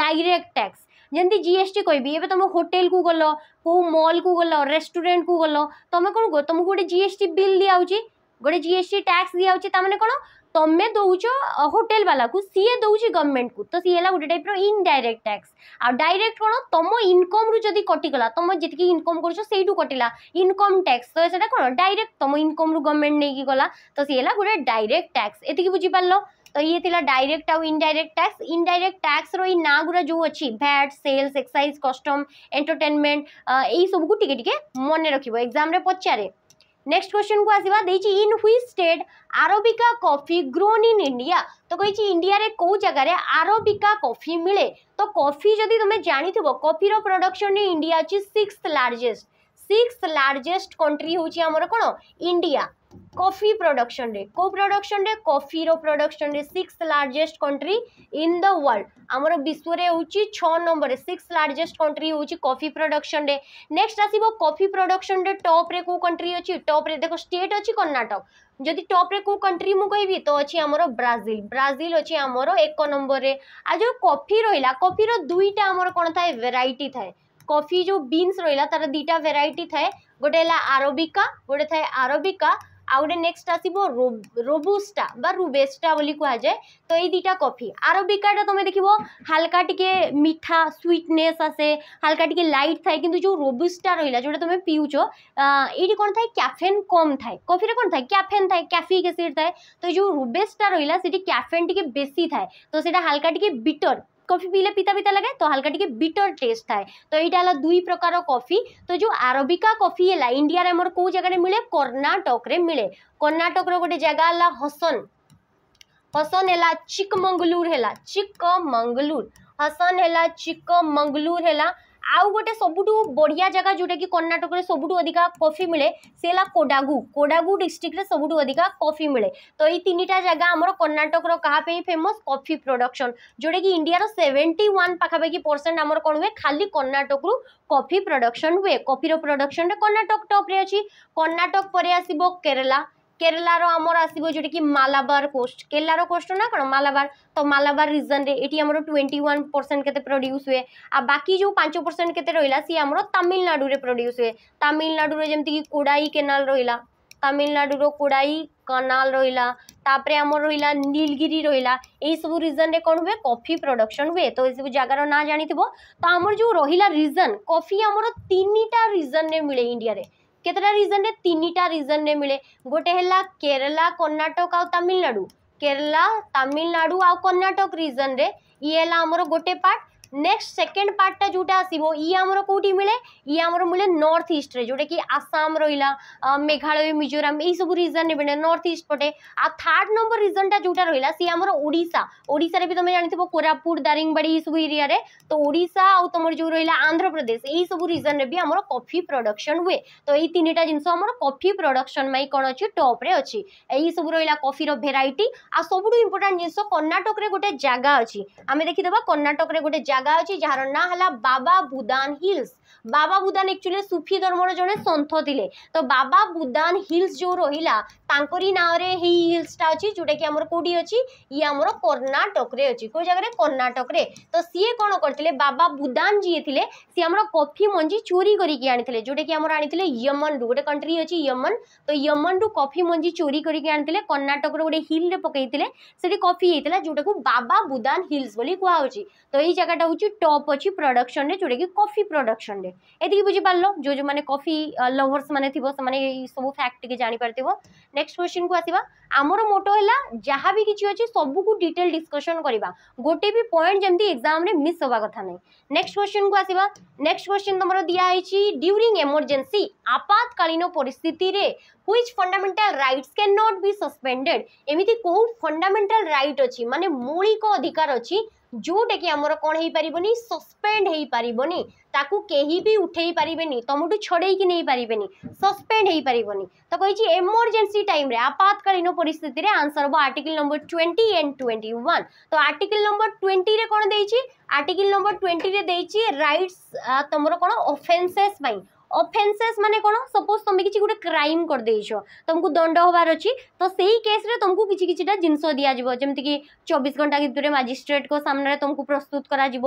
ଡାଇରେକ୍ଟ ଟ୍ୟାକ୍ସ ଯେମିତି ଜିଏସ୍ଟି କହିବି ଏବେ ତୁମ ହୋଟେଲକୁ ଗଲ କେଉଁ ମଲ୍କୁ ଗଲ ରେଷ୍ଟୁରାଣ୍ଟକୁ ଗଲ ତୁମେ କ'ଣ ତୁମକୁ ଗୋଟେ ଜିଏସ୍ଟି ବିଲ୍ ଦିଆହେଉଛି ଗୋଟେ ଜିଏସ୍ଟି ଟ୍ୟାକ୍ସ ଦିଆହେଉଛି ତା'ମାନେ କ'ଣ তুমি দৌছ হোটেল বালাকু সিয়ে দৌছি গভর্নমেন্টকু তো সি হল গোটে টাইপর ইনডাইরেক্ট ট্যাক্স আর ডাইরেক্ট কোণ তোম ইনকম্রু যদি কটিগলা তোম যেতিকি ইনকম করছ সেইটু কটিলা ইনকম ট্যাক্স তো সেটা কোণ ডাইরেক্ট তোম ইনকম্রু গভর্নমেন্ট নেইকি গলা তো সি হল গোটে ডাইরেক্ট ট্যাক্স এতিকি বুঝিপারল তো ইয়ে লা ডাইরেক্ট আউ ইনডাইরেক্ট ট্যাক্স ইনডাইরেক্ট ট্যাক্সর এই না গুড়া যে অছি VAT sales excise custom entertainment এই সবুকু টিকে টিকে মনে রাখব এক্সামে পচারে नेक्स्ट क्वेश्चन को आसवा in which state arabica coffee grown in India तो कही इंडिया रे कौ जगार आरबिका कफि मिले तो कफि जदि जाणी जानि कफिर प्रडक्शन इंडिया अच्छी six largest six largest country हूँ आमर कौन India coffee production re co-production re coffee ro production re 6th largest country in the world amar vishw re hochi 6 number re 6th largest country hochi coffee production re next asibo coffee production re top re ko country hochi top re dekho state hochi karnatak যদি টপরে কেউ country মু কবি তো অছি আমার Brazil Brazil অছি আমার এক নম্বরের আর যে কফি রহিলা কফির দুইটা আমার কোণ থাকে ভেরাইটি থাকে কফি যে বিনস রহিলা তার দুইটা ভেরাইটি থাকে গোটে হল আরবিকা গোটে থাকে আরবিকা ଆଉ ଗୋଟେ ନେକ୍ସଟ ଆସିବ ରୋବୁଷ୍ଟା ବା ରୁବେଷ୍ଟା ବୋଲି କୁହାଯାଏ ତ ଏଇ ଦୁଇଟା କଫି ଆରବିକାଟା ତୁମେ ଦେଖିବ ହାଲକା ଟିକେ ମିଠା ସୁଇଟନେସ୍ ଆସେ ହାଲକା ଟିକେ ଲାଇଟ୍ ଥାଏ କିନ୍ତୁ ଯେଉଁ ରୋବୁଷ୍ଟା ରହିଲା ଯେଉଁଟା ତୁମେ ପିଉଛ ଏଇଠି କ'ଣ ଥାଏ କ୍ୟାଫେନ୍ କମ୍ ଥାଏ କଫିରେ କ'ଣ ଥାଏ କ୍ୟାଫେନ୍ ଥାଏ କ୍ୟାଫିକ୍ ଏସିଡ୍ ଥାଏ ତ ଏଇ ଯେଉଁ ରୁବେଷ୍ଟା ରହିଲା ସେଠି କ୍ୟାଫେନ୍ ଟିକେ ବେଶୀ ଥାଏ ତ ସେଇଟା ହାଲକା ଟିକେ ବିଟର୍ कफी पीले पिता पिता लगे तो हल्का टी बिटर टेस्ट थाए तो यहाँ दुई प्रकार कफी तो जो आरबिका कफी है इंडिया कौ जगह मिले कर्णाटक मिले कर्णाटक रोटे जगह है हसन हसन है चिकमंगलूर है चिकमंगलूर हसन है चिकमंगलूर है आउ गोटे सबुठू बढ़िया जगह जोटा कि कर्णाटक में सबुठू अधिका कॉफी मिले से है कोडागु कोडागु डिस्ट्रिक्ट सबुठू अधिका कॉफी मिले तो ये तीन जगह आम कर्णाटक क्या फेमस कॉफी प्रडक्शन जोटा कि इंडियार सेवेन्टी वन पाखापाखि परसेंट आमर कौन हुए खाली कर्णाटक रु कफि प्रडक्शन हुए कफिर प्रडक्शन कर्णाटक टप्रे अच्छी कर्णाटक पर आसब केरला କେରଳାର ଆମର ଆସିବ ଯେଉଁଟାକି ମାଲାବାର କୋଷ୍ଟ କେରଳାର କୋଷ୍ଟ ନା କ'ଣ ମାଲାବାର ତ ମାଲାବାର ରିଜନ୍ରେ ଏଠି ଆମର ଟ୍ୱେଣ୍ଟି ୱାନ୍ ପରସେଣ୍ଟ କେତେ ପ୍ରଡ୍ୟୁସ୍ ହୁଏ ଆଉ ବାକି ଯେଉଁ ପାଞ୍ଚ ପରସେଣ୍ଟ କେତେ ରହିଲା ସିଏ ଆମର ତାମିଲନାଡ଼ୁରେ ପ୍ରଡ୍ୟୁସ୍ ହୁଏ ତାମିଲନାଡ଼ୁରେ ଯେମିତିକି କୋଡ଼ାଇ କେନାଲ ରହିଲା ତାମିଲନାଡ଼ୁର କୋଡ଼ାଇ କନାଲ ରହିଲା ତାପରେ ଆମର ରହିଲା ନୀଲଗିରି ରହିଲା ଏଇସବୁ ରିଜନ୍ରେ କ'ଣ ହୁଏ କଫି ପ୍ରଡକ୍ସନ୍ ହୁଏ ତ ଏସବୁ ଜାଗାର ନାଁ ଜାଣିଥିବ ତ ଆମର ଯେଉଁ ରହିଲା ରିଜନ୍ କଫି ଆମର ତିନିଟା ରିଜନ୍ରେ ମିଳେ ଇଣ୍ଡିଆରେ କେତେଟା ରିଜନରେ ତିନିଟା ରିଜନରେ ମିଳେ ଗୋଟେ ହେଲା କେରଲା କର୍ଣ୍ଣାଟକ ଆଉ ତାମିଲନାଡ଼ୁ କେରଲା ତାମିଲନାଡ଼ୁ ଆଉ କର୍ଣ୍ଣାଟକ ରିଜନରେ ଇଏ ହେଲା ଆମର ଗୋଟେ ପାର୍ଟ নেক্সট সেকেন্ড পার্টটা যেটা আসব ই আমার কোটি মিলে ই আমার মিলে নর্থ ইস্টরে যেটা কি আসাম রহলা মেঘালয় মিজোরাম এইসব রিজনরে মিলে নর্থ ইস্ট পটে আর থার্ড নম্বর রিজনটা যেটা রহলা সি আমার ওড়শা ওড়শার বি তুমি জাণিথ কোরাপুট দারিংবাড়ি এইসব এরিয়ারে তো ওড়শা আমার যে রহলা আন্ধ্রপ্রদেশ এইসব রিজনরে বি আমার কফি প্রডকশন হুয়ে তো এই তিনটা জিনিস আমার কফি প্রডকশন পাই কোণ অ টপরে অছি এইসব রহলা কফির ভেরাইটি আর সবুঠ ইম্পর্টাট জিনিস কর্ণাটকরে গোটে জায়গা অছি আমি দেখিদেবা কর্ণাটকরে গোটে জায়গা जगह अच्छी जार नाँ है बाबा भूदान हिल्स બાબા બુદાન એકચ્યુઅલી સુફી ધર્મર જણે ସନ୍ଥ ଥିଲେ ତ ବାବା ବୁଦାନ ହିଲ୍ସ ଯେଉଁ ରହିଲା ତାଙ୍କରି ନାଁରେ ହେଇ ହିଲ୍ସଟା ଅଛି ଯେଉଁଟାକି ଆମର କେଉଁଠି ଅଛି ଇଏ ଆମର କର୍ଣ୍ଣାଟକରେ ଅଛି କେଉଁ ଜାଗାରେ କର୍ଣ୍ଣାଟକରେ ତ ସିଏ କ'ଣ କରିଥିଲେ ବାବା ବୁଦାନ ଯିଏ ଥିଲେ ସିଏ ଆମର କଫି ମଞ୍ଜି ଚୋରି କରିକି ଆଣିଥିଲେ ଯେଉଁଟାକି ଆମର ଆଣିଥିଲେ ୟମନରୁ ଗୋଟେ କଣ୍ଟ୍ରି ଅଛି ୟମନ ତ ୟମନରୁ କଫି ମଞ୍ଜି ଚୋରି କରିକି ଆଣିଥିଲେ କର୍ଣ୍ଣାଟକର ଗୋଟେ ହିଲ୍ରେ ପକାଇଥିଲେ ସେଠି କଫି ହେଇଥିଲା ଯେଉଁଟାକୁ ବାବା ବୁଦାନ ହିଲ୍ସ ବୋଲି କୁହାହେଉଛି ତ ଏଇ ଜାଗାଟା ହେଉଛି ଟପ୍ ଅଛି ପ୍ରଡକ୍ସନରେ ଯେଉଁଟାକି କଫି ପ୍ରଡକ୍ସନରେ କହିଲେ ଏତିକି ବୁଝିପାରିଲ ଯେଉଁ ଯେଉଁମାନେ କଫି ଲଭର୍ସ ମାନେ ଥିବ ସେମାନେ ଏଇ ସବୁ ଫ୍ୟାକ୍ଟ ଟିକେ ଜାଣିପାରିଥିବ ନେକ୍ସଟ କ୍ୱେଶ୍ଚିନ୍କୁ ଆସିବା ଆମର ମୋଟୋ ହେଲା ଯାହା ବି କିଛି ଅଛି ସବୁକୁ ଡିଟେଲ ଡିସ୍କସନ୍ କରିବା ଗୋଟେ ବି ପଏଣ୍ଟ ଯେମିତି ଏକ୍ଜାମ୍ରେ ମିସ୍ ହେବା କଥା ନାହିଁ ନେକ୍ସଟ କ୍ୱେଶ୍ଚିନ୍କୁ ଆସିବା ନେକ୍ସଟ କ୍ୱେଶ୍ଚିନ୍ ତୁମର ଦିଆହେଇଛି ଡ୍ୟୁରିଂ ଏମର୍ଜେନ୍ସି ଆପାତକାଳୀନ ପରିସ୍ଥିତିରେ which fundamental rights can not be suspended ଏମିତି କେଉଁ ফন্ডামেন্টাল ରାଇଟ୍ ଅଛି ମାନେ ମୌଳିକ ଅଧିକାର ଅଛି ଯେଉଁଟାକି ଆମର କ'ଣ ହେଇପାରିବନି ସସ୍ପେଣ୍ଡ ହେଇପାରିବନି ତାକୁ କେହି ବି ଉଠେଇ ପାରିବେନି ତମଠୁ ଛଡ଼େଇକି ନେଇପାରିବେନି ସସ୍ପେଣ୍ଡ ହେଇପାରିବନି ତ କହିଛି ଏମର୍ଜେନ୍ସି ଟାଇମ୍ରେ ଆପାତକାଳୀନ ପରିସ୍ଥିତିରେ ଆନ୍ସର ହେବ article number twenty and twenty one ତ ଆର୍ଟିକଲ ନମ୍ବର ଟ୍ୱେଣ୍ଟିରେ କ'ଣ ଦେଇଛି ଆର୍ଟିକଲ ନମ୍ବର ଟ୍ୱେଣ୍ଟିରେ ଦେଇଛି ରାଇଟ୍ସ ତମର କ'ଣ ଅଫେନ୍ସେସ୍ ପାଇଁ অফেন্সেস মানে কোন সপোজ তুমি কিছু গোটে ক্রাইম করেদেছ তুমি দণ্ড হবার অছি তো সেই কেস্রে তুমি কিছু কিছুটা জিনিস দিয়া যাব যেমন কি চব্বিশ ঘন্টা ভিতরে মাজিষ্ট্রেট সামনে তুমি প্রস্তুত করা যাব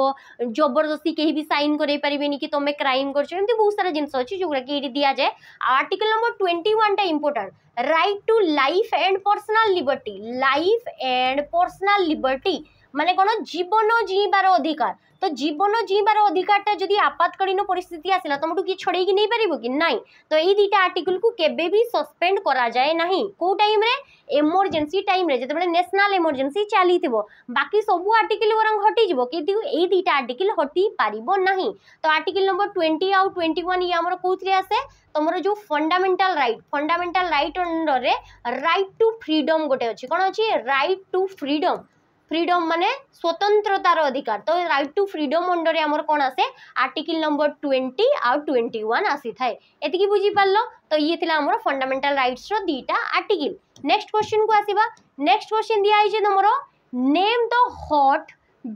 জবরদস্তি কেহি বি সাইন করাই পারে কি তুমি ক্রাইম করছো এমনি বহু সারা জিনিস অছি যেগুলা কি এটি দিয়া যায় আর্টিকেল নম্বর টোয়েন্টি ওয়ানটা important right to life and personal liberty life and personal liberty মানে কোন জীবন জিইবার অধিকার তো জীবন জিইবার অধিকারটা যদি আপাতকালীন পরিস্থিতি আসিলা তোমাকে কি ছড়াইকি নেইপারিব কি নাই তো এই দুইটা আর্টিকলকু কেবে বি সসপেন্ড করা যায় না কেউ টাইমরে এমর্জেন্সি টাইমরে যেতবে ন্যাশনাল চালি চালিথিব বাকি সবু আর্টিকল বরং হটি হটিযিব কিন্তু এই দুইটা আর্টিকল হটি পারিব না তো আর্টিকল নম্বর টোয়েন্টি আউ টোয়েন্টি ওয়ান ইয়ে আমার কোথায় আসে তোমার যে ফন্ডামেন্টাল রাইট ফন্ডামেন্টাল রাইট অন্ডরে রাইট টু ফ্রিডম গোটে অছে কোণ অছে রাইট টু ফ্রিডম ফ্রিডম মানে স্বতন্ত্রতার অধিকার তো রাইট টু ফ্রিডম অন্ডরে আমার কোণ আসে আর্টিকল নম্বর টোয়েন্টি আউ টোয়েন্টি ওয়ান আসি থাকে বুঝি বুঝিপারল তো ইয়ে লা আমার ফন্ডামেন্টাল রাইটস দুইটা আর্টিকল নেক্সট কোশ্চিন কু আসবা নেক্সট কোশ্চিন দিয়া হয়েছে তোমার name the hot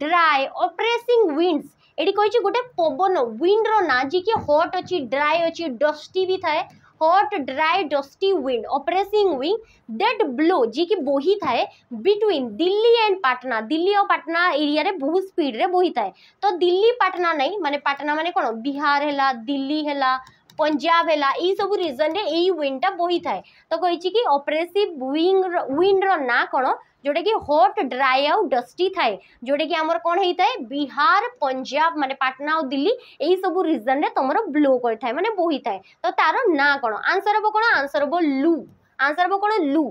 dry oppressing winds এটি কইছি গোটে পবন উইন্ডর না যে কি হট অছি ড্রাই অছি ডস্টি বি থাকে hot dry dusty wind oppressing wind that blow जी की बोही थाए बिटवीन दिल्ली एंड पटना दिल्ली और पटना एरिया रे बहुत स्पीड रे बोही थाए तो दिल्ली पटना नहीं माने पाटना माने कोन बिहार है दिल्ली है पंजाब है सब रिजन में यही विंडटा बोही थाए तो कही कि अप्रेसीव विंग विंड रा कौन जोटा कि हट ड्राई आउ डस्टी थाए जोटा कि आमर कौन होता है बिहार पंजाब मानते पटना और दिल्ली यही सब रिजन में तुम ब्लो कर मानते बोही थाए तो तार ना कौन आंसर हम कौन आंसर हम लु आंसर हम कौन लु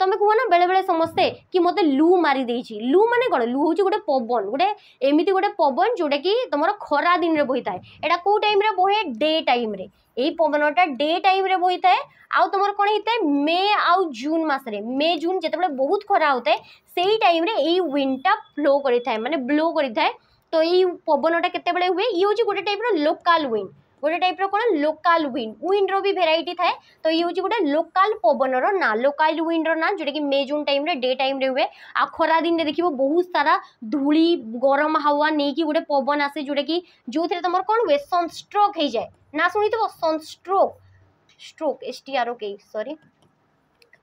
ତମେ କୁହ ନା ବେଳେବେଳେ ସମସ୍ତେ କି ମୋତେ ଲୁ ମାରିଦେଇଛି ଲୁ ମାନେ କ'ଣ ଲୁ ହେଉଛି ଗୋଟେ ପବନ ଗୋଟେ ଏମିତି ଗୋଟେ ପବନ ଯେଉଁଟାକି ତମର ଖରା ଦିନରେ ବହିଥାଏ ଏଇଟା କେଉଁ ଟାଇମ୍ରେ ବହେ ଡେ ଟାଇମ୍ରେ ଏଇ ପବନଟା ଡେ ଟାଇମ୍ରେ ବହିଥାଏ ଆଉ ତମର କ'ଣ ହେଇଥାଏ ମେ ଆଉ ଜୁନ୍ ମାସରେ ମେ ଜୁନ୍ ଯେତେବେଳେ ବହୁତ ଖରା ହେଉଥାଏ ସେଇ ଟାଇମ୍ରେ ଏଇ ୱିଣ୍ଡଟା ଫ୍ଲୋ କରିଥାଏ ମାନେ ବ୍ଲୋ କରିଥାଏ ତ ଏଇ ପବନଟା କେତେବେଳେ ହୁଏ ଇଏ ହେଉଛି ଗୋଟେ ଟାଇପ୍ର ଲୋକାଲ୍ ୱିଣ୍ଡ ଗୋଟେ ଟାଇପ୍ର କ'ଣ ଲୋକାଲ୍ ୱିଣ୍ଡ ୱିଣ୍ଡର ବି ଭେରାଇଟି ଥାଏ ତ ଇଏ ହେଉଛି ଗୋଟେ ଲୋକାଲ୍ ପବନର ନାଁ ଲୋକାଲ୍ ୱିଣ୍ଡର ନାଁ ଯେଉଁଟାକି ମେ ଜୁନ୍ ଟାଇମ୍ରେ ଡେ ଟାଇମ୍ରେ ହୁଏ ଆଉ ଖରାଦିନରେ ଦେଖିବ ବହୁତ ସାରା ଧୂଳି ଗରମ ହାୱା ନେଇକି ଗୋଟେ ପବନ ଆସେ ଯେଉଁଟାକି ଯେଉଁଥିରେ ତୁମର କ'ଣ ହୁଏ ସନ୍ଷ୍ଟ୍ରୋକ୍ ହେଇଯାଏ ନା ଶୁଣିଥିବ sunstroke stroke S T R O K ସରି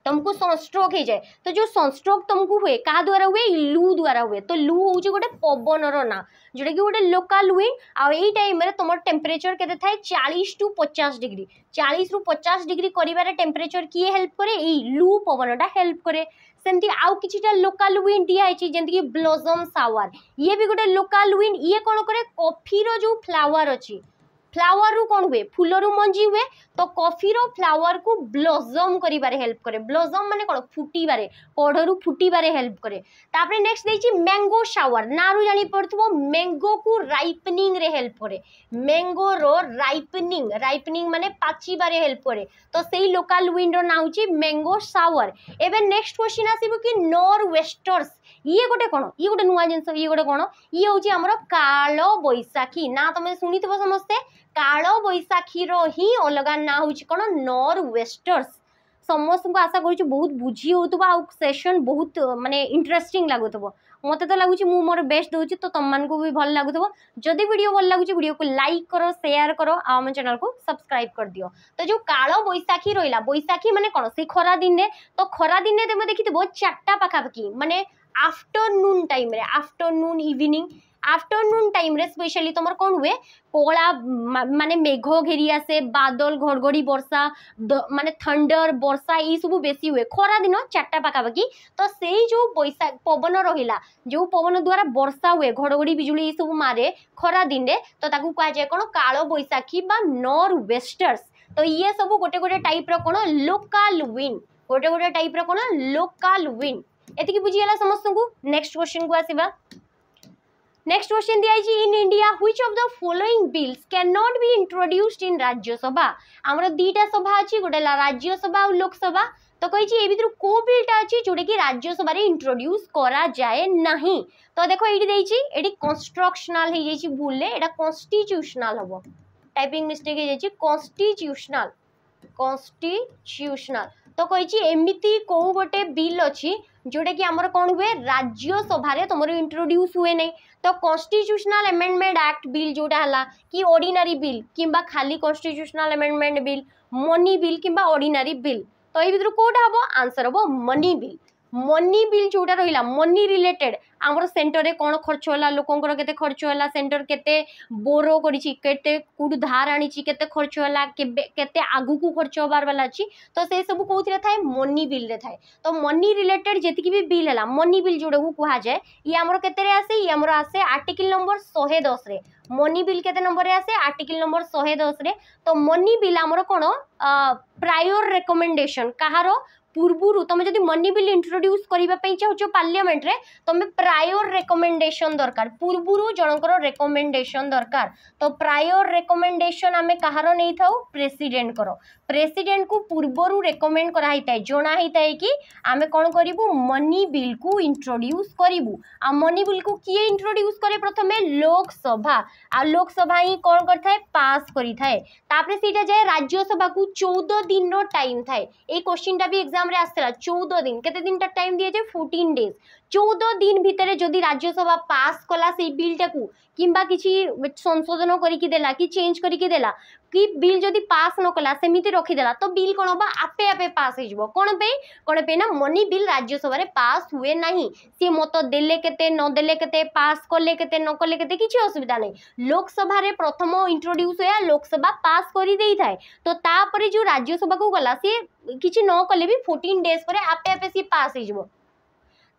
तुमको सनस्ट्रोक हो जाए तो जो सनस्ट्रोक तुमको हुए क्या द्वारा हुए लु द्वारा हुए तो लु हूँ गोटे पवन रहा जोटा कि गोटे लोकाल विंड आई टाइम तुम टेम्परेचर के थाए चालीस टू पचास डिग्री चालीस रु पचास डिग्री कर टेम्परेचर किए हेल्प करे लु पवनटा हेल्प करे सेमती आउ कि लोकाल विंड दिखाई जमीक ब्लजम सावर ये भी गोटे लोकाल विंड ये कौन कै कफिर जो फ्लावर अच्छी ફ્લાવરનું કોણ હુએ ફૂલરુ મંજી હુએ તો કફીર ફ્લાવરકુ બ્લોઝમ કરવારે હેલ્પ કરે બ્લોઝમ মানে কোণ ফুটিবারে পড়রু ফুটিবারে হেল্প করে তারপরে নেক্সট দেইছি ম্যাঙ্গো শাওয়ার নারু জানি পড়থিব ম্যাঙ্গো কু রাইপনিং রে হেল্প করে ম্যাঙ্গো রো রাইপনিং রাইপনিং মানে পাচিবারে হেল্প করে তো সেই লোকাল উইন্ডর না হচ্ছে ম্যাঙ্গো শাওয়ার এবে নেক্সট কোশ্চিন আসিব কি নর ওয়েস্টর্স ইয়ে গোটে কোণ ইয়ে গোটে নূয়া জিনিস ইয়ে গোটে কোণ ইয়ে হচ্ছে আমার কাল বৈশাখী না তুমি শুনিথিব সমস্তে কালবৈশাখীর ହିଁ ଅଲଗା ନାଁ ହେଉଛି କ'ଣ ନର୍ ୱେଷ୍ଟର୍ସ ସମସ୍ତଙ୍କୁ ଆଶା କରୁଛି ବହୁତ ବୁଝି ହେଉଥିବ ଆଉ ସେସନ୍ ବହୁତ ମାନେ ଇଣ୍ଟରେଷ୍ଟିଂ ଲାଗୁଥିବ ମୋତେ ତ ଲାଗୁଛି ମୁଁ ମୋର ବେଷ୍ଟ ଦେଉଛି ତ ତୁମମାନଙ୍କୁ ବି ଭଲ ଲାଗୁଥିବ ଯଦି ଭିଡ଼ିଓ ଭଲ ଲାଗୁଛି ଭିଡ଼ିଓକୁ ଲାଇକ୍ କର ସେୟାର କର ଆଉ ଆମ ଚ୍ୟାନେଲକୁ ସବସ୍କ୍ରାଇବ୍ କରିଦିଅ ତ ଯେଉଁ କାଳ ବୈଶାଖୀ ରହିଲା ବୈଶାଖୀ ମାନେ କ'ଣ ସେଇ ଖରାଦିନେ ତ ଖରାଦିନେ ତୁମେ ଦେଖିଥିବ ଚାରିଟା ପାଖାପାଖି ମାନେ ଆଫ୍ଟରନୁନ୍ ଟାଇମ୍ରେ ଆଫ୍ଟରନୁନ୍ ଇଭିନିଂ আফটারনুন টাইমরে স্পেশালি তোমার কোন হুয়ে কোড়া মানে মেঘ ঘেরি আসে বাদল ঘড়ঘড়ি বর্ষা মানে থন্ডর বর্ষা এইসব বেশি হুয়ে খরা দিন চারটা পাখাপাখি তো সেই যে বৈশাখ পবন রহিলা যে পবন দ্বারা বর্ষা হুয়ে ঘড়ঘড়ি বিজুড়ি এইসব মারে খরা দিনে তো তাকে কুযায় কোণ কাল বৈশাখী বা নর ওয়েস্টার্স তো ইয়ে সব গোটে গোটে টাইপ্র কোণ লোকাল উইন গোটে গোটে টাইপ্র কোণ লোকাল উইন এতিকি বুঝিগাল সমস্ত নেক্সট কোশ্চিন কু আসবা Next question दिया है in India which of the following bills cannot be introduced in राज्य सभा आमर दीटा सभा अच्छी गोटे राज्य सभा और लोक सभा তো কইছি এই ভিতর কো বিলটা আছে যেটা কি রাজ্যসভার ইন্ট্রোডিউস করা যায় না তো দেখো এইটি দিয়েছি এটি কনস্ট্রকশনাল হয়ে যাইছি ভুললে এটা কনস্টিটিউশনাল হব টাইপিং মিস্টেক হয়ে যাইছি কনস্টিটিউশনাল কনস্টিটিউশনাল তো কইছি এমিতি কেউ গোটে বিল অছি যেটা কি আমার কোণ হুয়ে রাজ্যসভার তোমার ইন্ট্রোডিউস হুয়ে নাই तो कन्स्टिट्यूशनाल एमेंडमेंट आक्ट बिल जोटा है कि ऑर्डिनरी बिल कि खाली constitutional amendment bill money bill कि ऑर्डिनरी बिल तो ये कौटा हम आंसर हम मनी बिल ମନି ବିଲ୍ ଯେଉଁଟା ରହିଲା ମନି ରିଲେଟେଡ୍ ଆମର ସେଣ୍ଟରରେ କ'ଣ ଖର୍ଚ୍ଚ ହେଲା ଲୋକଙ୍କର କେତେ ଖର୍ଚ୍ଚ ହେଲା ସେଣ୍ଟର କେତେ ବୋରୋ କରିଛି କେତେ କେଉଁଠୁ ଧାର ଆଣିଛି କେତେ ଖର୍ଚ୍ଚ ହେଲା କେବେ କେତେ ଆଗକୁ ଖର୍ଚ୍ଚ ହେବାର ବାଲା ଅଛି ତ ସେସବୁ କେଉଁଥିରେ ଥାଏ ମନି ବିଲ୍ରେ ଥାଏ ତ ମନି ରିଲେଟେଡ୍ ଯେତିକି ବି ବିଲ୍ ହେଲା ମନି ବିଲ୍ ଯେଉଁଟାକୁ କୁହାଯାଏ ଇଏ ଆମର କେତେରେ ଆସେ ଇଏ ଆମର ଆସେ ଆର୍ଟିକିଲ୍ ନମ୍ବର ଶହେ ଦଶରେ ମନି ବିଲ୍ କେତେ ନମ୍ବରରେ ଆସେ ଆର୍ଟିକିଲ୍ ନମ୍ବର ଶହେ ଦଶରେ ତ ମନି ବିଲ୍ ଆମର କ'ଣ ପ୍ରାୟୋର ରେକମେଣ୍ଡେସନ୍ କାହାର ପୂର୍ବରୁ ତୁମେ ଯଦି ମନି ବିଲ୍ ଇଣ୍ଟ୍ରୋଡ୍ୟୁସ୍ କରିବା ପାଇଁ ଚାହୁଁଛ ପାର୍ଲିଆମେଣ୍ଟରେ ତୁମେ ପ୍ରାୟୋର୍ ରେକମେଣ୍ଡେସନ୍ ଦରକାର ପୂର୍ବରୁ ଜଣଙ୍କର ରେକମେଣ୍ଡେସନ୍ ଦରକାର ତ ପ୍ରାୟୋର୍ ରେକମେଣ୍ଡେସନ୍ ଆମେ କାହାର ନେଇଥାଉ ପ୍ରେସିଡେଣ୍ଟଙ୍କର ପ୍ରେସିଡେଣ୍ଟକୁ ପୂର୍ବରୁ ରେକମେଣ୍ଡ କରାହେଇଥାଏ ଜଣାହେଇଥାଏ କି ଆମେ କ'ଣ କରିବୁ ମନି ବିଲ୍କୁ ଇଣ୍ଟ୍ରୋଡ୍ୟୁସ୍ କରିବୁ ଆଉ ମନି ବିଲ୍କୁ କିଏ ଇଣ୍ଟ୍ରୋଡ୍ୟୁସ୍ କରେ ପ୍ରଥମେ ଲୋକସଭା ଆଉ ଲୋକସଭା ହିଁ କ'ଣ କରିଥାଏ ପାସ୍ କରିଥାଏ ତାପରେ ସେଇଟା ଯାଏ ରାଜ୍ୟସଭାକୁ ଚଉଦ ଦିନର ଟାଇମ୍ ଥାଏ ଏଇ କୋଶ୍ଚିନ୍ଟା ବି ଏକ୍ଜାମ୍ରେ ଆସିଥିଲା ଚଉଦ ଦିନ କେତେ ଦିନଟା ଟାଇମ୍ ଦିଆଯାଏ ଫୋର୍ଟିନ୍ ଡେଜ୍ চৌদ দিন ভিতরে যদি রাজ্যসভা পাস কলা সেই বিলটাকু কিংবা কিছু সংশোধন করিকি দেলা কি চেঞ্জ করিকি দেলা কি বিল যদি পাস নকলা সেমিতি রখিদেলা তো বিল কোণ হবা আপে আপে পাস হয়ে কোণ পাই কোণ পাই না মনি বিল রাজ্যসভার পাস হুয়ে না সি মত দেলে কেতে নদেলে কেতে পাস কলে কেতে নকলে কেতে কিছু অসুবিধা নাই লোকসভার প্রথম ইন্ট্রোডিউস হয়ে লোকসভা পাস করে দিয়ে থাকে তো তাপরে যে রাজ্যসভা গলা সি কিছু নকলে বি ফোর্টিন ডেজ পরে আপে আপে সি পাস হয়ে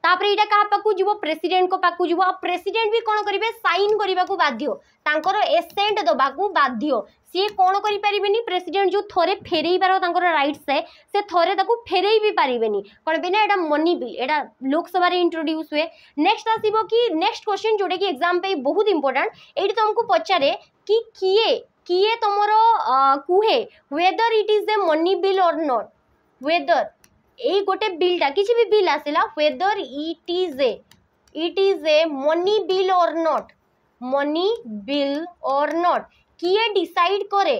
ତାପରେ ଏଇଟା କାହା ପାଖକୁ ଯିବ ପ୍ରେସିଡେଣ୍ଟଙ୍କ ପାଖକୁ ଯିବ ଆଉ ପ୍ରେସିଡେଣ୍ଟ ବି କ'ଣ କରିବେ ସାଇନ୍ କରିବାକୁ ବାଧ୍ୟ ତାଙ୍କର ଏସେଣ୍ଟ ଦେବାକୁ ବାଧ୍ୟ ସିଏ କ'ଣ କରିପାରିବେନି ପ୍ରେସିଡେଣ୍ଟ ଯେଉଁ ଥରେ ଫେରେଇବାର ତାଙ୍କର ରାଇଟ୍ସ ଥାଏ ସେ ଥରେ ତାକୁ ଫେରେଇ ବି ପାରିବେନି କ'ଣ ପାଇଁ ନା ଏଇଟା ମନି ବିଲ୍ ଏଇଟା ଲୋକସଭାରେ ଇଣ୍ଟ୍ରୋଡ୍ୟୁସ୍ ହୁଏ ନେକ୍ସଟ ଆସିବ କି ନେକ୍ସଟ କ୍ୱେଶ୍ଚିନ୍ ଯେଉଁଟାକି ଏକ୍ଜାମ୍ ପାଇଁ ବହୁତ ଇମ୍ପୋର୍ଟାଣ୍ଟ ଏଇଠି ତୁମକୁ ପଚାରେ କି କିଏ କିଏ ତୁମର କୁହେ whether it is a money bill or not whether এই গোটে বিলটা কিছু বি বিল আসিলা whether it is a it is a money bill or not money bill or not কিয়ে ডিসাইড করে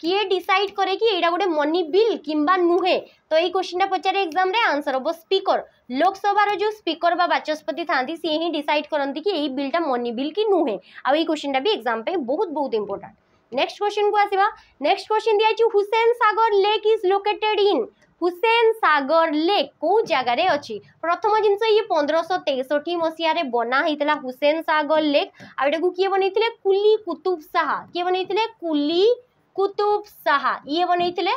কিয়ে ডিসাইড করে কি এইটা গোটে মনি বিল কিংবা নুহে তো এই কোশ্চিনটা পচারে এক্সামে আনসর হব স্পিকর লোকসভার যে স্পিকর বা বাচস্পতি থাকে সি হি ডিসাইড করতে কি এই বিলটা মনি বিল কি নুহে আই কোশ্চিনটা বি এক্সাম বহু বহুত বহুত ইম্পর্টাট নেক্সট কোশ্চিন কু আসবা নেক্সট কোশ্চিন দিয়েছি Hussain Sagar lake is located in Hussain Sagar lake কেউ জায়গায় অছি প্রথম জিনিস ইয়ে পনেরশো তেষট্টি মশিয়ারে বনা হয়েছিল হুসেন সাগর লেক আটা কি বনাইলে কুলি কুতুব সাহা কি বনাইলে কুলি কুতুব সাহা ইয়ে বনাইলে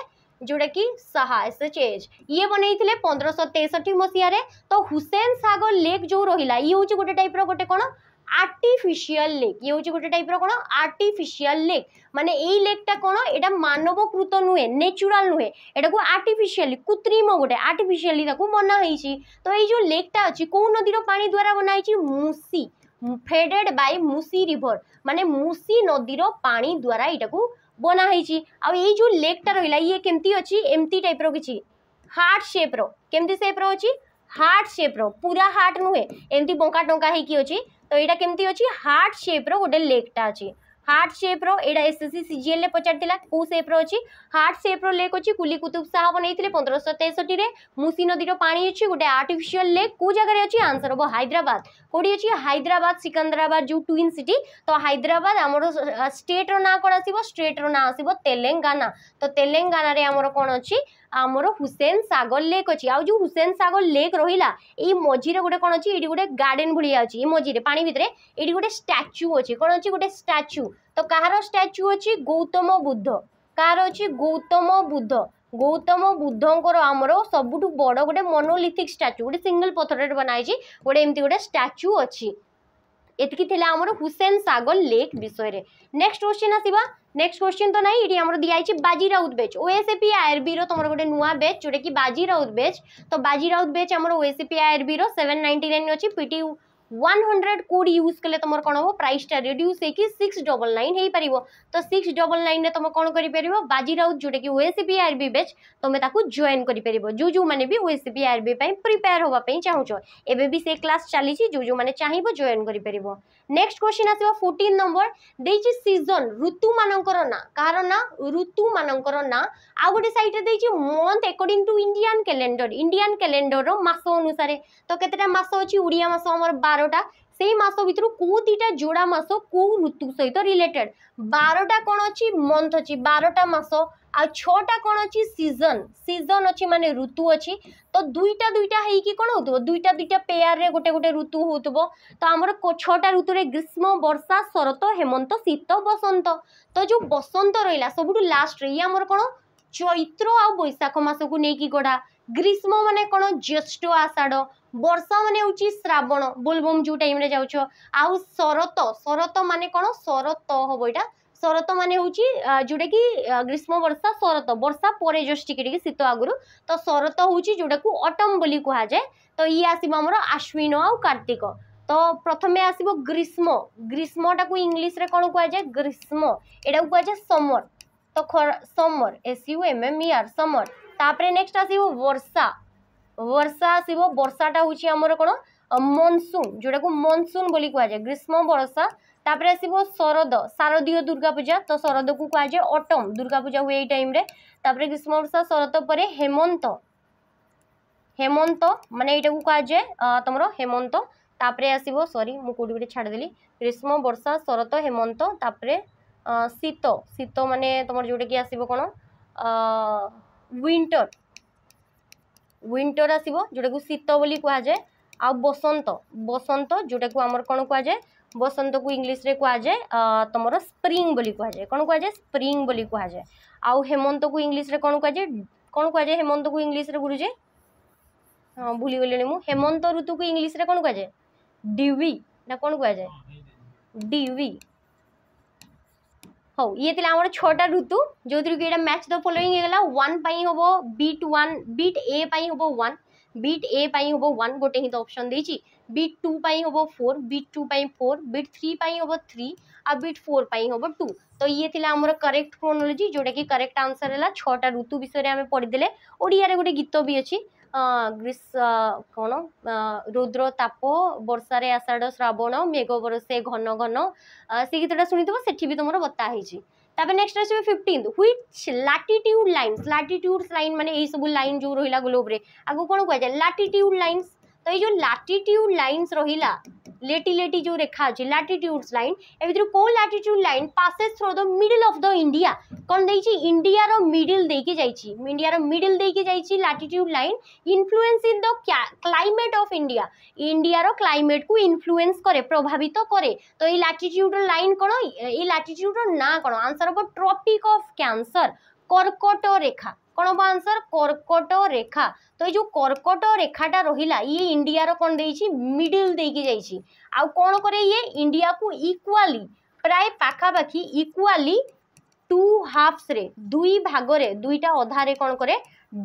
जोटा कि साहा एस एच एच ये बनते पंद्रह तेसठी मसीह तो हुसेन सागर लेक जो रहा ये हूँ गोटे टाइप रोटे कौन আর্টিফিশিয়াল লেক ইয়ে হচ্ছে গোটে টাইপর কোণ আর্টিফিশিয়াল লেক মানে এই লেকটা কোণ এটা মানবকৃত নুহে ন্যাচুরাল নুহে এটাকে আর্টিফিশিয়ালি কৃত্রিম গোটে আর্টিফিশিয়ালি তাকে বনা হয়েছি তো এই যে লেকটা অছি কেউ নদীর পানি দ্বারা বনা হয়েছি Musi fed by Musi river মানে মুসি নদীর পানি দ্বারা এটাকে বনা হয়েছি আউ এই যে লেকটা রহিলা ইয়ে কেমতি অছি এমতি টাইপর কিছু হার্ট সেপ্র কেমতি সেপ্র অছি হার্ট সেপ্র পুরা হার্ট নুহে এমতি বঙ্কা টঙ্কা হয়েকি অছি তো এটা কেমতি অছি হার্ট সেপ্র গোটে লেকটা আছে হার্ট সেপ্র এটা এসএসসি সিজিএল পচারিলা কেউ সেপ্র অছি হার্ট সেপ্র লেক অছি কুলি কুতুব শাহ বনাইলে পনেরোশো তেষট্টি মুসি নদীর পা অছি গোটে আর্টিফিসিয়াল লেক কেউ জায়গায় অছি আনসর হব হাইদ্রাবাদ কোটি অছি হাইদ্রাবাদ সিকন্দ্রাবাদ যে টুইন সিটি তো হাইদ্রাবাদ আমার স্টেট্র না কোণ আসব স্টেট্র না আসব তেলেঙ্গানা তো তেলেঙ্গানার আমার কোণ অছি ଆମର ହୁସେନ ସାଗର ଲେକ୍ ଅଛି ଆଉ ଯେଉଁ ହୁସେନ ସାଗର ଲେକ୍ ରହିଲା ଏଇ ମଝିରେ ଗୋଟେ କ'ଣ ଅଛି ଏଇଠି ଗୋଟେ ଗାର୍ଡେନ୍ ଭଳିଆ ଅଛି ଏଇ ମଝିରେ ପାଣି ଭିତରେ ଏଇଠି ଗୋଟେ ଷ୍ଟାଚ୍ୟୁ ଅଛି କ'ଣ ଅଛି ଗୋଟେ ଷ୍ଟାଚ୍ୟୁ ତ କାହାର ଷ୍ଟାଚ୍ୟୁ ଅଛି ଗୌତମ ବୁଦ୍ଧ କାହାର ଅଛି ଗୌତମ ବୁଦ୍ଧ ଗୌତମ ବୁଦ୍ଧଙ୍କର ଆମର ସବୁଠୁ ବଡ଼ ଗୋଟେ ମନୋଲିଥିକ୍ ଷ୍ଟାଚ୍ୟୁ ଗୋଟେ ସିଙ୍ଗଲ୍ ପଥରରେ ବନା ହେଇଛି ଗୋଟେ ଏମିତି ଗୋଟେ ଷ୍ଟାଚ୍ୟୁ ଅଛି এতকি লা আমার হুসেন সাগর লেক বিষয়ে নেক্সট কোশ্চিন আসবা নেক্সট কোশ্চিন তো নাই এটি আমার দিয়া হয়েছে বাজি রাউত বেচ ওএসএপি আইআরবি তোমার গোটে নূয় বেচ যেটা কি বাজি রাউত বেচ তো বাজি রাউত বেচ আমার OSAP IRB seven ninety nine অছি PT one hundred code use কলে তোমার কোণ হব প্রাইসটা রিড্ୟୁସ୍ হয়েকি সিক্স ডবল নাইন হয়ে তো সিক্স ডবল নাইনে তুমি কোণ করে পারিব বাজি রাউত যেটা কি ওএসিপি আরবি ব্যাচ তুমি তাকে জয়েন করে পারিব যে যে মানে বি ওএসিপি আরবি পাই প্রিপেয়ার হওয়া পাই চাহুছ এবে বি সে ক্লাস চালিছি যে যে মানে চাহিব জয়েন করে পারিব নেক্সট কোশ্চিন আসিব 14 নম্বর দেইছি সিজন ঋতু মানকর না কার না ঋতু মানকর না আউ গোটে সাইডে দেইছি month according to Indian calendar Indian calendar মাস অনুসারে তো কেতেটা মাস অছি ওড়িয়া মাস আমার 12 বারোটা সেই ମାସ ଭିତରୁ କେଉଁଦିଟା ଯୋଡ଼ା ମାସ କେଉଁ ଋତୁ ସହିତ ରିଲେଟେଡ୍ ବାରଟା କ'ଣ ଅଛି ମନ୍ଥ ଅଛି ବାରଟା ମାସ ଆଉ ଛଅଟା କ'ଣ ଅଛି ସିଜନ୍ ସିଜନ୍ ଅଛି ମାନେ ଋତୁ ଅଛି ତ ଦୁଇଟା ଦୁଇଟା ହେଇକି କ'ଣ ହେଉଥିବ ଦୁଇଟା ଦୁଇଟା ପେୟାରରେ ଗୋଟେ ଗୋଟେ ଋତୁ ହେଉଥିବ ତ ଆମର ଛଅଟା ଋତୁରେ ଗ୍ରୀଷ୍ମ ବର୍ଷା ଶରତ ହେମନ୍ତ ଶୀତ ବସନ୍ତ ତ ଯେଉଁ ବସନ୍ତ ରହିଲା ସବୁଠୁ ଲାଷ୍ଟରେ ଇଏ ଆମର କ'ଣ ଚୈତ୍ର ଆଉ ବୈଶାଖ ମାସକୁ ନେଇକି ଗଢ଼ା ଗ୍ରୀଷ୍ମ ମାନେ କ'ଣ ଜ୍ୟେଷ୍ଠ ଆଷାଢ଼ ବର୍ଷା ମାନେ ହେଉଛି ଶ୍ରାବଣ ବୋଲବମ୍ ଯେଉଁ ଟାଇମ୍ରେ ଯାଉଛ ଆଉ ଶରତ ଶରତ ମାନେ କ'ଣ ଶରତ ହେବ ଏଇଟା ଶରତ ମାନେ ହେଉଛି ଯେଉଁଟାକି ଗ୍ରୀଷ୍ମ ବର୍ଷା ଶରତ ବର୍ଷା ପରେ ଜଷ୍ଟ ଟିକେ ଟିକେ ଶୀତ ଆଗରୁ ତ ଶରତ ହେଉଛି ଯେଉଁଟାକୁ ଅଟମ୍ ବୋଲି କୁହାଯାଏ ତ ଇଏ ଆସିବ ଆମର ଆଶ୍ୱିନ ଆଉ କାର୍ତ୍ତିକ ତ ପ୍ରଥମେ ଆସିବ ଗ୍ରୀଷ୍ମ ଗ୍ରୀଷ୍ମଟାକୁ ଇଂଲିଶରେ କ'ଣ କୁହାଯାଏ ଗ୍ରୀଷ୍ମ ଏଇଟାକୁ କୁହାଯାଏ ସମର ତ ଖରା summer S U M M E R summer তাপরে নেক্সট আসব বর্ষা বর্ষা আসব বর্ষাটা হচ্ছে আমার কোণ মনসুন যেটা মনসুন বলে কুযায় গ্রীষ্ম বর্ষা তাপরে আসব শরদ শারদীয় দুর্গাপূজা তো শরদকু কুযায় অটম দুর্গাপূজা হুয়ে এই টাইমে তাপরে গ্রীষ্ম বর্ষা শরদ পরে হেমন্ত হেমন্ত মানে এইটাকে কুযায় তোমার হেমন্ত তাপরে আসব সরি মু কোটি গোটে ছাড়িদেলি গ্রীষ্ম বর্ষা শরত হেমন্ত তাপরে শীত শীত মানে তোমার যেটা কি আসব কোণ ୱିଣ୍ଟର ୱିଣ୍ଟର ଆସିବ ଯେଉଁଟାକୁ ଶୀତ ବୋଲି କୁହାଯାଏ ଆଉ ବସନ୍ତ ବସନ୍ତ ଯେଉଁଟାକୁ ଆମର କ'ଣ କୁହାଯାଏ ବସନ୍ତକୁ ଇଂଲିଶରେ କୁହାଯାଏ ତୁମର ସ୍ପ୍ରିଂ ବୋଲି କୁହାଯାଏ କ'ଣ କୁହାଯାଏ ସ୍ପ୍ରିଂ ବୋଲି କୁହାଯାଏ ଆଉ ହେମନ୍ତକୁ ଇଂଲିଶରେ କ'ଣ କୁହାଯାଏ କ'ଣ କୁହାଯାଏ ହେମନ୍ତକୁ ଇଂଲିଶରେ ଗୁରୁଜେ ହଁ ଭୁଲିଗଲିଣି ମୁଁ ହେମନ୍ତ ଋତୁକୁ ଇଂଲିଶରେ କ'ଣ କୁହାଯାଏ ଡିୱି ନା କ'ଣ କୁହାଯାଏ ଡିୱି ହଉ ଇଏ ଥିଲା ଆମର ଛଅଟା ଋତୁ ଯେଉଁଥିରୁ କି ଏଇଟା ମ୍ୟାଚ୍ ଦ ଫଲୋଇଂ ହେଇଗଲା ୱାନ୍ ପାଇଁ ହେବ ବିଟ୍ ୱାନ୍ ବିଟ୍ ଏ ପାଇଁ ହେବ ୱାନ୍ ବିଟ୍ ଏ ପାଇଁ ହେବ ୱାନ୍ ଗୋଟେ ହିଁ ତ ଅପସନ୍ ଦେଇଛି ବିଟ୍ ଟୁ ପାଇଁ ହେବ ଫୋର୍ ବିଟ୍ ଟୁ ପାଇଁ ଫୋର୍ ବିଟ୍ ଥ୍ରୀ ପାଇଁ ହେବ ଥ୍ରୀ ଆଉ ବିଟ୍ ଫୋର୍ ପାଇଁ ହେବ ଟୁ ତ ଇଏ ଥିଲା ଆମର କରେକ୍ଟ କ୍ରୋନୋଲୋଜି ଯେଉଁଟାକି କରେକ୍ଟ ଆନ୍ସର୍ ହେଲା ଛଅଟା ଋତୁ ବିଷୟରେ ଆମେ ପଢ଼ିଦେଲେ ଓଡ଼ିଆରେ ଗୋଟେ ଗୀତ ବି ଅଛି ଗ୍ରୀଷ୍ମ କ'ଣ ରୌଦ୍ର ତାପ ବର୍ଷାରେ ଆଷାଢ଼ ଶ୍ରାବଣ ମେଘ ବରଷେ ଘନ ଘନ ସେ ଗୀତଟା ଶୁଣିଥିବ ସେଠି ବି ତୁମର ବତା ହେଇଛି ତାପରେ ନେକ୍ସଟ ଆସିବ fifteenth which latitude lines latitude line ମାନେ ଏଇସବୁ ଲାଇନ୍ ଯେଉଁ ରହିଲା ଗ୍ଲୋବ୍ରେ ଆଗକୁ କ'ଣ କୁହାଯାଏ ଲାଟିଟ୍ୟୁଡ୍ ଲାଇନ୍ସ ତ ଏଇ ଯେଉଁ ଲାଟିଟ୍ୟୁଡ୍ ଲାଇନ୍ସ ରହିଲା ଲେଟି ଲେଟି ଯେଉଁ ରେଖା ଅଛି ଲାଟିଟ୍ୟୁଡ୍ସ ଲାଇନ୍ ଏ ଭିତରୁ କେଉଁ latitude line passes through the middle of the India କ'ଣ ଦେଇଛି ଇଣ୍ଡିଆର ମିଡିଲ୍ ଦେଇକି ଯାଇଛି ଇଣ୍ଡିଆର ମିଡିଲ୍ ଦେଇକି ଯାଇଛି latitude line influence in the climate of India ଇଣ୍ଡିଆର କ୍ଲାଇମେଟ୍କୁ ଇନଫ୍ଲୁଏନ୍ସ କରେ ପ୍ରଭାବିତ କରେ ତ ଏଇ ଲାଟିଟ୍ୟୁଡ୍ର ଲାଇନ୍ କ'ଣ ଏଇ ଲାଟିଟ୍ୟୁଡ୍ର ନାଁ କ'ଣ ଆନ୍ସର୍ ହେବ ଟ୍ରପିକ୍ ଅଫ୍ କ୍ୟାନ୍ସର କର୍କଟ ରେଖା কোণ হব আনসর কর্কট রেখা তো এই যে কর্কট রেখাটা রহিলা ইয়ে ইন্ডিয়ার কোণ দিয়েছি মিডিল দিয়ে যাইছি আউ কোণ করে ইয়ে ইন্ডিয়াকু ইকুয়ালি প্রায় পাখাপাখি ইকুয়ালি টু হাফসরে দুই ভাগরে দুইটা অধারে কোণ করে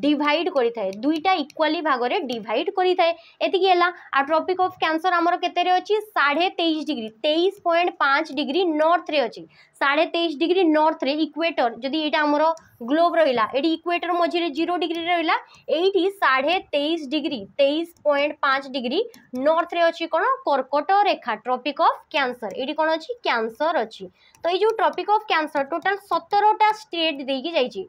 ডিভাইড করে থাকে দুইটা ইকুয়ালি ভাগরে ডিভাইড করে থাকে এটি হলা আর টপিক অফ ক্যানসর আমার কেতরে অছি সাড়ে তেইশ ডিগ্রি তেইশ পয়েন্ট পাঁচ ডিগ্রি নর্থরে অছি সাড়ে তেইশ ডিগ্রি নর্থরে ইকুয়েটর যদি এটা আমার গ্লোব রহিলা এটি ইকুয়েটর মঝিরে জিরো ডিগ্রি রহিলা এইটি সাড়ে তেইশ ডিগ্রি তেইশ পয়েন্ট পাঁচ ডিগ্রি নর্থরে অছি কোণ কর্কট রেখা ট্রপিক অফ ক্যানসর এটি কোণ অছি ক্যানসর অছি তো এই যে ট্রপিক অফ ক্যানসর টোটাল সতেরোটা স্টেট দিয়ে যাইছি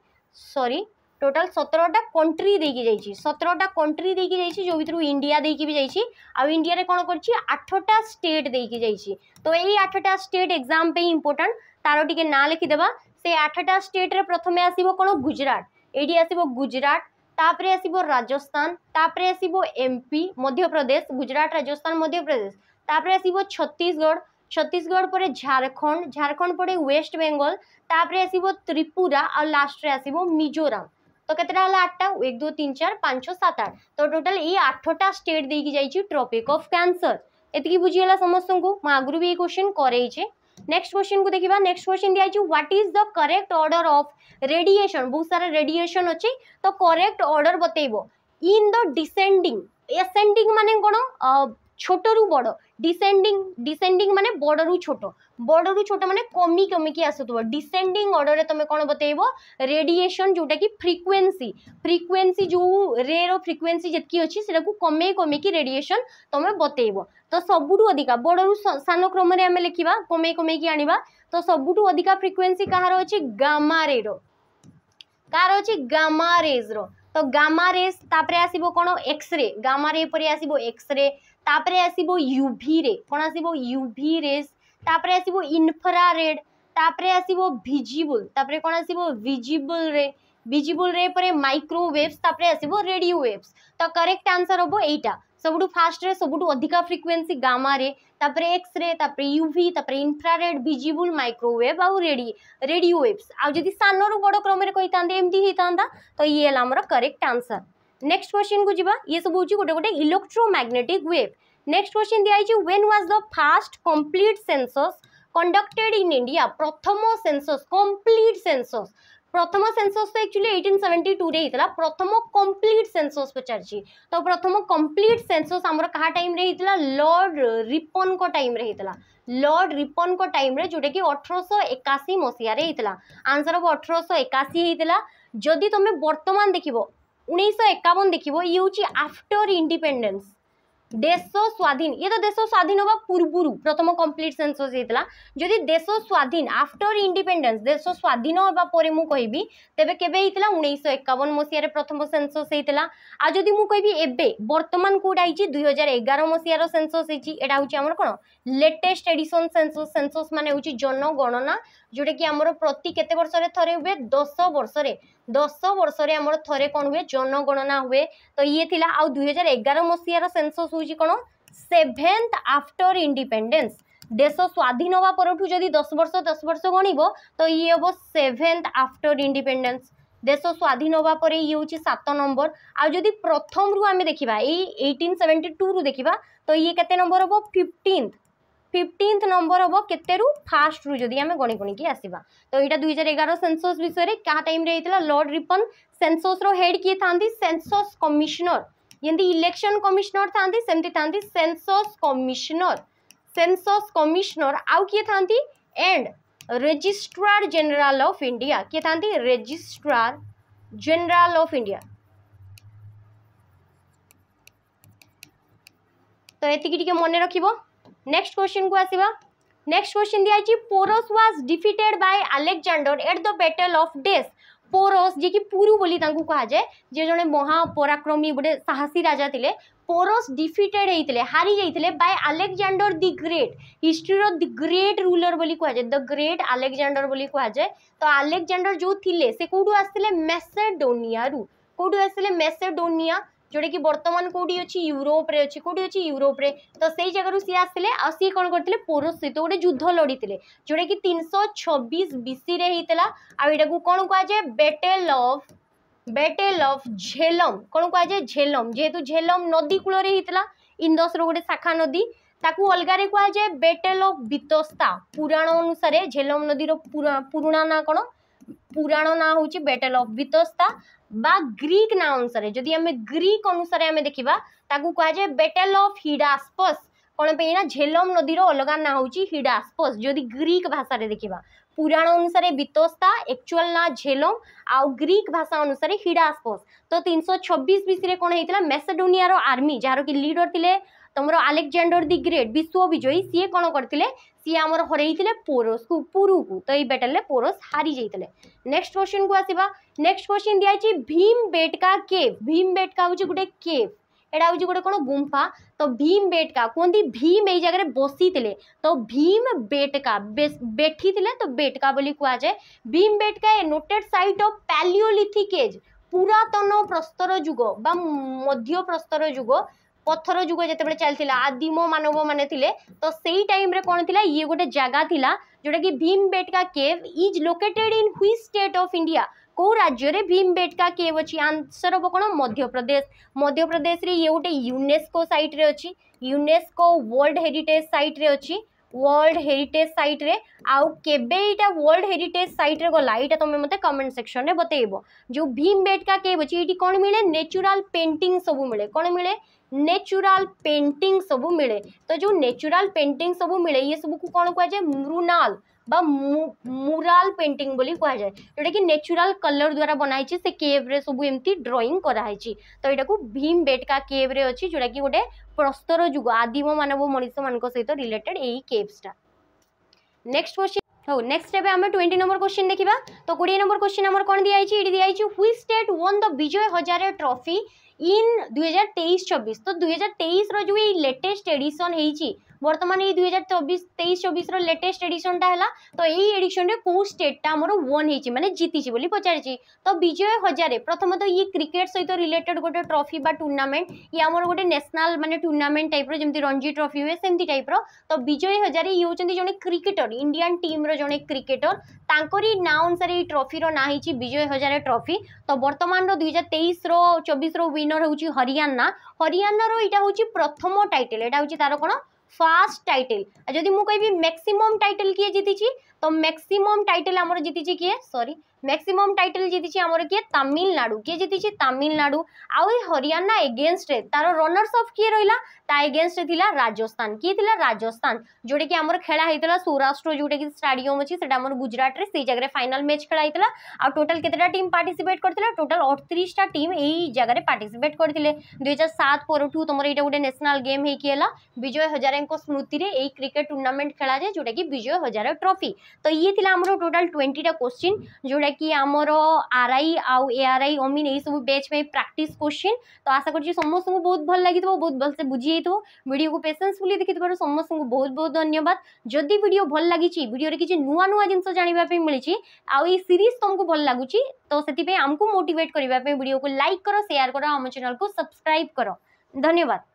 সরি টোটাল সতেরটা কন্ট্রি দিয়ে যাইছি সতেরটা কন্ট্রি দিয়ে যাইছি যে ভিতর ইন্ডিয়া দিয়ে বি যাইছি আন্ডিয়ার কোণ করছি আঠটা স্টেট দিয়ে যাইছি তো এই আঠটা স্টেট এক্সাম পে ইম্পর্টাট তার টিকে না লিখিদেবা সেই আঠটা স্টেট্রে প্রথমে আসব কোণ গুজরাট এইটি আসব গুজরাট তাপরে আসব রাজস্থান তাপরে আসব এমপি মধ্যপ্রদেশ গুজরাট রাজস্থান মধ্যপ্রদেশ তাপরে আসব ছত্তিশগড় ছত্তিশগড় পরে ঝাড়খণ্ড ঝাড়খণ্ড পরে ওয়েস্ট বেঙ্গল তাপরে আসব ত্রিপুরা আর লাস্টরে আসব মিজোরাম તો કેટલા ହେଲା આઠટા એક દો તીન ચાર પાંચ છ સાત આઠ તો ટોટાલ એ આઠટા સ્ટેટ ଦେଇକି ଯାଇଛି ટ્ରપિକ୍ ଅଫ୍ କ୍ୟାନ୍ସର ଏତିକି ବୁଝିଗଲା ସମସ୍ତଙ୍କୁ ମୁଁ ଆଗରୁ ବି ଏଇ କ୍ୱେଶ୍ଚିନ୍ କରେଇଛେ ନେକ୍ସଟ କ୍ୱେଶ୍ଚିନ୍କୁ ଦେଖିବା ନେକ୍ସଟ କ୍ୱେଶ୍ଚିନ୍ ଦିଆଯାଇଛି what is the correct order of radiation ବହୁତ ସାରା ରେଡିଏସନ୍ ଅଛି ତ କରେକ୍ଟ ଅର୍ଡର ବତେଇବ ଇନ୍ ଦ ଡିସେଣ୍ଡିଂ ଏସେଣ୍ଡିଂ ମାନେ କ'ଣ ଛୋଟରୁ ବଡ଼ ডিসেন্ডিং ডিসেন্ডিং মানে বড়রু ছোট ବଡ଼ରୁ ଛୋଟ ମାନେ କମି କମିକି ଆସୁଥିବ ଡିସେଣ୍ଡିଂ ଅର୍ଡ଼ରରେ ତୁମେ କ'ଣ ବତେଇବ ରେଡ଼ିଏସନ୍ ଯେଉଁଟାକି ଫ୍ରିକ୍ୱେନ୍ସି ଫ୍ରିକ୍ୱେନ୍ସି ଯେଉଁ ରେର ଫ୍ରିକ୍ୱେନ୍ସି ଯେତିକି ଅଛି ସେଟାକୁ କମେଇ କମେଇକି ରେଡ଼ିଏସନ୍ ତୁମେ ବତେଇବ ତ ସବୁଠୁ ଅଧିକା ବଡ଼ରୁ ସାନ କ୍ରମରେ ଆମେ ଲେଖିବା କମେଇ କମେଇକି ଆଣିବା ତ ସବୁଠୁ ଅଧିକା ଫ୍ରିକ୍ୱେନ୍ସି କାହାର ଅଛି ଗାମା ରେର କାହାର ଅଛି ଗାମା ରେଜ୍ର ତ ଗାମା ରେସ୍ ତାପରେ ଆସିବ କ'ଣ ଏକ୍ସରେ ଗାମା ରେ ପରେ ଆସିବ ଏକ୍ସରେ ତାପରେ ଆସିବ ୟୁଭି ରେ କ'ଣ ଆସିବ ୟୁଭି ରେସ୍ तापर आसब इनफ्रा रेड तापर आसब भिजिबुल कौन आसब भिजिबुल रे भिजिबुल रे पर माइक्रोवेवस आसब रेडियोवेवस तो करेक्ट आंसर हम यहीटा सब फास्ट रे सब अधिका फ्रिक्वेन्सी गामा रे तापर एक्स रे तापर यूवी तापर इनफ्रा रेड भिजिबुल माइक्रोवेव आउ रेडी रेडियोवेवस आज जब सान रू बड़ क्रम एमती होता तो ये आम करेक्ट आंसर नेक्स्ट क्वेश्चन को जी ये सब हूँ गोटे गोटे इलेक्ट्रोमैग्नेटिक वेव नेक्स्ट क्वेश्चन दिया दिखाई when was the first complete census conducted in India प्रथम सेनसस कंप्लीट सेनसस प्रथम सेनसस तो एक्चुअली एट्टन सेवेन्टी टू रेला प्रथम कंप्लीट सेनसस पचार तो प्रथम कंप्लीट सेनसस आम क्या time Lord Ripon time Lord Ripon time जोटा कि अठरश एकाशी मसीह आंसर हम अठरश एकाशी जदि तुम्हें बर्तमान देख उन्नीस एकवन देख ये आफ्टर इंडिपेडेन्स দেশ স্বাধীন ইয়ে তো দেশ স্বাধীন হওয়া পূর্বরু প্রথম কমপ্লিট সেন্সস হয়েছিল যদি দেশ স্বাধীন আফটর ইন্ডিপেন্ডেন্স দেশ স্বাধীন হওয়া পরে মু কবি তেবে কেবে হয়েছিল উনিশশো একাবন মশিয়ার প্রথম সেন্সস হয়েছিল আর যদি মু কবি এবে বর্তমান কোটা হয়েছি দুই হাজার এগার মশিয়ার সেন্সস হয়েছি এটা হচ্ছে আমার কোণ লেটেস্ট এডিশন সেন্সস সেন্সস মানে হচ্ছে জনগণনা যেটা কি আমার প্রতি কেতে বর্ষরে থরে হুয়ে দশ বর্ষরে ଦଶ ବର୍ଷରେ ଆମର ଥରେ କ'ଣ ହୁଏ ଜନଗଣନା ହୁଏ ତ ଇଏ ଥିଲା ଆଉ ଦୁଇହଜାର ଏଗାର ମସିହାର ସେନ୍ସସ୍ ହେଉଛି କ'ଣ ସେଭେନ୍ଥ ଆଫ୍ଟର ଇଣ୍ଡିପେଣ୍ଡେନ୍ସ ଦେଶ ସ୍ୱାଧୀନ ହେବା ପରଠୁ ଯଦି ଦଶ ବର୍ଷ ଦଶ ବର୍ଷ ଗଣିବ ତ ଇଏ ହେବ ସେଭେନ୍ଥ ଆଫ୍ଟର ଇଣ୍ଡିପେଣ୍ଡେନ୍ସ ଦେଶ ସ୍ୱାଧୀନ ହେବା ପରେ ଇଏ ହେଉଛି ସାତ ନମ୍ବର ଆଉ ଯଦି ପ୍ରଥମରୁ ଆମେ ଦେଖିବା ଏଇ ଏଇଟିନ୍ ସେଭେଣ୍ଟି ଟୁରୁ ଦେଖିବା ତ ଇଏ କେତେ ନମ୍ବର ହେବ ଫିଫ୍ଟିନ୍ଥ फिफ्टींथ नंबर हम के फास्ट रू जदि गणि की आसवा तो यहाँ दुई हजार एगार सेनसस विषय में क्या time Lord Ripon census head किए था सेनसस कमिशनर जमी इलेक्शन कमिशनर था सेनसस कमिशनर सेनसस कमिशनर आउ किए था and registrar general of India किए था रेजिस्ट्रार जेनराल अफ इंडिया तो ये मन रखी नेक्स्ट क्वेश्चन को आसवा नेक्स्ट क्वेश्चन दिखाई Porus was defeated by Alexander at the battle of डेस पोरस जी कि पुरु बोली तांकु जे जने महापराक्रमी गोटे साहसी राजा थे पोरस डिफिटेड होते हारी जाते by Alexander the Great history रि ग्रेट रूलर बोली कहुए द ग्रेट आलेक्जांडर बोली कहुए तो आलेक्जांडर जो थे से कोठू आसते मेसेडोनिया कौटू आसते मेसेडोनिया ଯେଉଁଟାକି ବର୍ତ୍ତମାନ କେଉଁଠି ଅଛି ୟୁରୋପରେ ଅଛି କେଉଁଠି ଅଛି ୟୁରୋପରେ ତ ସେଇ ଜାଗାରୁ ସିଏ ଆସିଲେ ଆଉ ସିଏ କ'ଣ କରିଥିଲେ ପୋରସ୍ ସହିତ ଗୋଟେ ଯୁଦ୍ଧ ଲଢ଼ିଥିଲେ ଯେଉଁଟାକି ତିନିଶହ ଛବିଶ ବିସିରେ ହେଇଥିଲା ଆଉ ଏଇଟାକୁ କ'ଣ କୁହାଯାଏ battle of battle of Jhelum କ'ଣ କୁହାଯାଏ ଝେଲମ୍ ଯେହେତୁ ଝେଲମ୍ ନଦୀ କୂଳରେ ହେଇଥିଲା ଇନ୍ଦସର ଗୋଟେ ଶାଖା ନଦୀ ତାକୁ ଅଲଗାରେ କୁହାଯାଏ ବେଟେଲ୍ ଅଫ୍ ବିତସ୍ତା ପୁରାଣ ଅନୁସାରେ ଝେଲମ୍ ନଦୀର ପୁରୁଣା ନାଁ କ'ଣ পুরানো না হচ্ছে ব্যাটেল অফ বিতস্তা বা গ্রিক না অনুসারে যদি আমি গ্রিক অনুসারে আমি দেখিবা তাকে কুহযায়ে ব্যাটেল অফ হিডাসপস কোণ পাই না ঝেলম নদীর অলগা না হচ্ছে হিডাসপস যদি গ্রিক ভাষার দেখিবা पुराण अनुसार बितोस्ता एक्चुअल ना झेलोम आउ ग्रीक भाषा अनुसार हिडास्पोस तो तीन सौ छब्बीस बीस कौन होता मेसेडोनिया आर्मी जार कि लिडर थे तुम आलेक्जेंडर दि ग्रेट विश्व विजयी सी कौन करते ସିଏ ଆମର ହରାଇଥିଲେ ପୋରସକୁ ପୁରୁକୁ ତ ଏଇ ବ୍ୟାଟଲ୍ରେ ପୋରସ ହାରିଯାଇଥିଲେ ଯାଇଥିଲେ ନେକ୍ସଟ କ୍ୱେଶ୍ଚିନ୍କୁ ଆସିବା ନେକ୍ସଟ କ୍ୱେଶ୍ଚିନ୍ ଦିଆଯାଇଛି Bhimbetka cave Bhimbetka ହେଉଛି ଗୋଟେ କେଭ୍ ଏଇଟା ହେଉଛି ଗୋଟେ କ'ଣ ଗୁମ୍ଫା ତ ଭୀମ ବେଟକା କୁହନ୍ତି ଭୀମ ଏଇ ଜାଗାରେ ବସିଥିଲେ ତ ଭୀମ ବେଟକା ବେଠିଥିଲେ ତ ବେଟକା ବୋଲି କୁହାଯାଏ Bhimbetka a noted site of palaeolithic age ପୁରାତନ ପ୍ରସ୍ତର ଯୁଗ ବା ମଧ୍ୟ ପ୍ରସ୍ତର ଯୁଗ ପଥର ଯୁଗ ଯେତେବେଳେ ଚାଲିଥିଲା ଆଦିମ ମାନବମାନେ ଥିଲେ ତ ସେଇ ଟାଇମ୍ରେ କ'ଣ ଥିଲା ଇଏ ଗୋଟେ ଜାଗା ଥିଲା ଯେଉଁଟାକି Bhimbetka cave is located in which state of India କେଉଁ ରାଜ୍ୟରେ ଭୀମ ବେଟକା କେଭ୍ ଅଛି ଆନ୍ସର୍ ହେବ କ'ଣ ମଧ୍ୟପ୍ରଦେଶ ମଧ୍ୟପ୍ରଦେଶରେ ଇଏ ଗୋଟେ ୟୁନେସ୍କୋ ସାଇଟ୍ରେ ଅଛି ୟୁନେସ୍କୋ ୱାର୍ଲଡ ହେରିଟେଜ୍ ସାଇଟ୍ରେ ଅଛି ୱାର୍ଲଡ ହେରିଟେଜ୍ ସାଇଟ୍ରେ ଆଉ କେବେ ଏଇଟା ୱାର୍ଲଡ ହେରିଟେଜ୍ ସାଇଟ୍ରେ ଗଲା ଏଇଟା ତୁମେ ମୋତେ କମେଣ୍ଟ ସେକ୍ସନ୍ରେ ବତେଇବ ଯେଉଁ ଭୀମ ବେଟକା କେଭ୍ ଅଛି ଏଇଠି କ'ଣ ମିଳେ ନେଚୁରାଲ୍ ପେଣ୍ଟିଂ ସବୁ ମିଳେ କ'ଣ ମିଳେ ନ୍ୟାଚୁରାଲ୍ ପେଣ୍ଟିଂ ସବୁ ମିଳେ ତ ଯେଉଁ ନ୍ୟାଚୁରାଲ୍ ପେଣ୍ଟିଂ ସବୁ ମିଳେ ଇଏ ସବୁକୁ କ'ଣ କୁହାଯାଏ ମୃନାଲ ବା ମୁରାଲ୍ ପେଣ୍ଟିଂ ବୋଲି କୁହାଯାଏ ଯେଉଁଟାକି ନ୍ୟାଚୁରାଲ୍ କଲର୍ ଦ୍ୱାରା ବନାହେଇଛି ସେ କେଭ୍ରେ ସବୁ ଏମିତି ଡ୍ରଇଂ କରାହେଇଛି ତ ଏଇଟାକୁ ଭୀମ ବେଟକା କେଭ୍ରେ ଅଛି ଯେଉଁଟାକି ଗୋଟେ ପ୍ରସ୍ତର ଯୁଗ ଆଦିମ ମାନବ ମଣିଷମାନଙ୍କ ସହିତ ରିଲେଟେଡ୍ ଏହି କେଭ୍ସଟା ନେକ୍ସଟ କ୍ୱେଶ୍ଚିନ୍ ହଉ ନେକ୍ସଟ ଏବେ ଆମେ ଟ୍ୱେଣ୍ଟି ନମ୍ବର କ୍ୱେଶ୍ଚିନ୍ ଦେଖିବା ତ କୋଡ଼ିଏ ନମ୍ବର କ୍ୱେଶ୍ଚିନ୍ ଆମର କ'ଣ ଦିଆହେଇଛି ଏଇଠି ଦିଆହେଇଛି ହୁଇ ଷ୍ଟେଟ୍ ୱନ୍ ଦ ବିଜୟ ହଜାରେ ଟ୍ରଫି ইন দুই হাজার তেইশ চব্বিশ তো দুই হাজার ତେଇଶର ଯେଉଁ ଏଇ ଲେଟେଷ୍ଟ ଏଡ଼ିସନ୍ ହେଇଛି বর্তমানে এই দুই হাজার চব্বিশ তেইশ চব্বিশর লেটেস্ট এডিশনটা হল তো এই এডিশনরে কেউ স্টেটটা আমার ওন হয়েছে মানে জিতিছে বলে পচারিছি তো বিজয় হজারে প্রথমত ইয়ে ক্রিকেট সহিত রিলেটেড গোটে ট্রফি বা টুর্নামেন্ট ইয়ে আমার গোটে ন্যাশনাল মানে টুর্নামেন্ট টাইপ্র যেমনি রঞ্জি ট্রফি হুয়ে সেমতি টাইপ্র তো বিজয় হজারে ইয়ে হচ্ছেন জনে ক্রিকেটর ইন্ডিয়ান টিম্র জনে ক্রিকেটর তাঁকরি না অনুসারে এই ট্রফির না হয়েছি বিজয় হজারে ট্রফি তো বর্তমানর দুই হাজার তেইশর চব্বিশর উইনর হচ্ছে হরিয়ানা হরিয়ানার এটা হচ্ছে প্রথম টাইটেল এটা হচ্ছে তার কোণ फास्ट टाइटल जदि मुझे कहि मैक्सीम टाइटल किए जीति तो मैक्सीम टाइटल आमर जीति किए सरी ম্যাক্সিমম টাইটেল জিতিছে আমার কি তামিলনাড়ু কি জিতিছে তামিলনাড়ু আউ হরিয়ানা এগেনস্টে তার রনর্স অফ কি রহিলা তা এগেনস্টে থিলা রাজস্থান কি থিলা রাজস্থান যোটা কি আমার খেলা হয়েছিল সৌরাষ্ট্র যোটা কি স্টাডিয়াম আছে সেটা আমার গুজরাটে সেই জায়গায় ফাইনাল ম্যাচ খেলা হয়েছিল আর টোটাল কেতটা টিম পার্টিসিপেট করেছিল টোটাল অড়তিশটা টিম এই জায়গায় পার্টিসিপেট করে দুই হাজার সাত পরঠু তোমার এইটা গোটে ন্যাশনাল গেম হয়েকি হল বিজয় হজারে স্মৃতি এই ক্রিকেট টুর্নামেন্ট খেলা যায় যোটা কি বিজয় হজারে ট্রফি তো ইয়ে লা আমার টোটাল টোয়েন্টিটা কোশ্চিন যোটা जोटा कि आम आर आई आउ ए आर आई ओमिन यही सब बेच में प्राक्ट क्वेश्चन तो आशा कर समस्त को बहुत भल लगी बहुत भल से बुझी थो भिड को पेसेन्सफुली देखी समस्त को बहुत बहुत धन्यवाद जदि भिड भल लगी भिडियो किसी नुआ नुआ जिन जानापी मिली आई सीरीज तुमको भल लगुच तो से आमको मोटिवेट करने भिड को लाइक कर सेयार कर आम चैनल को सब्सक्राइब कर धन्यवाद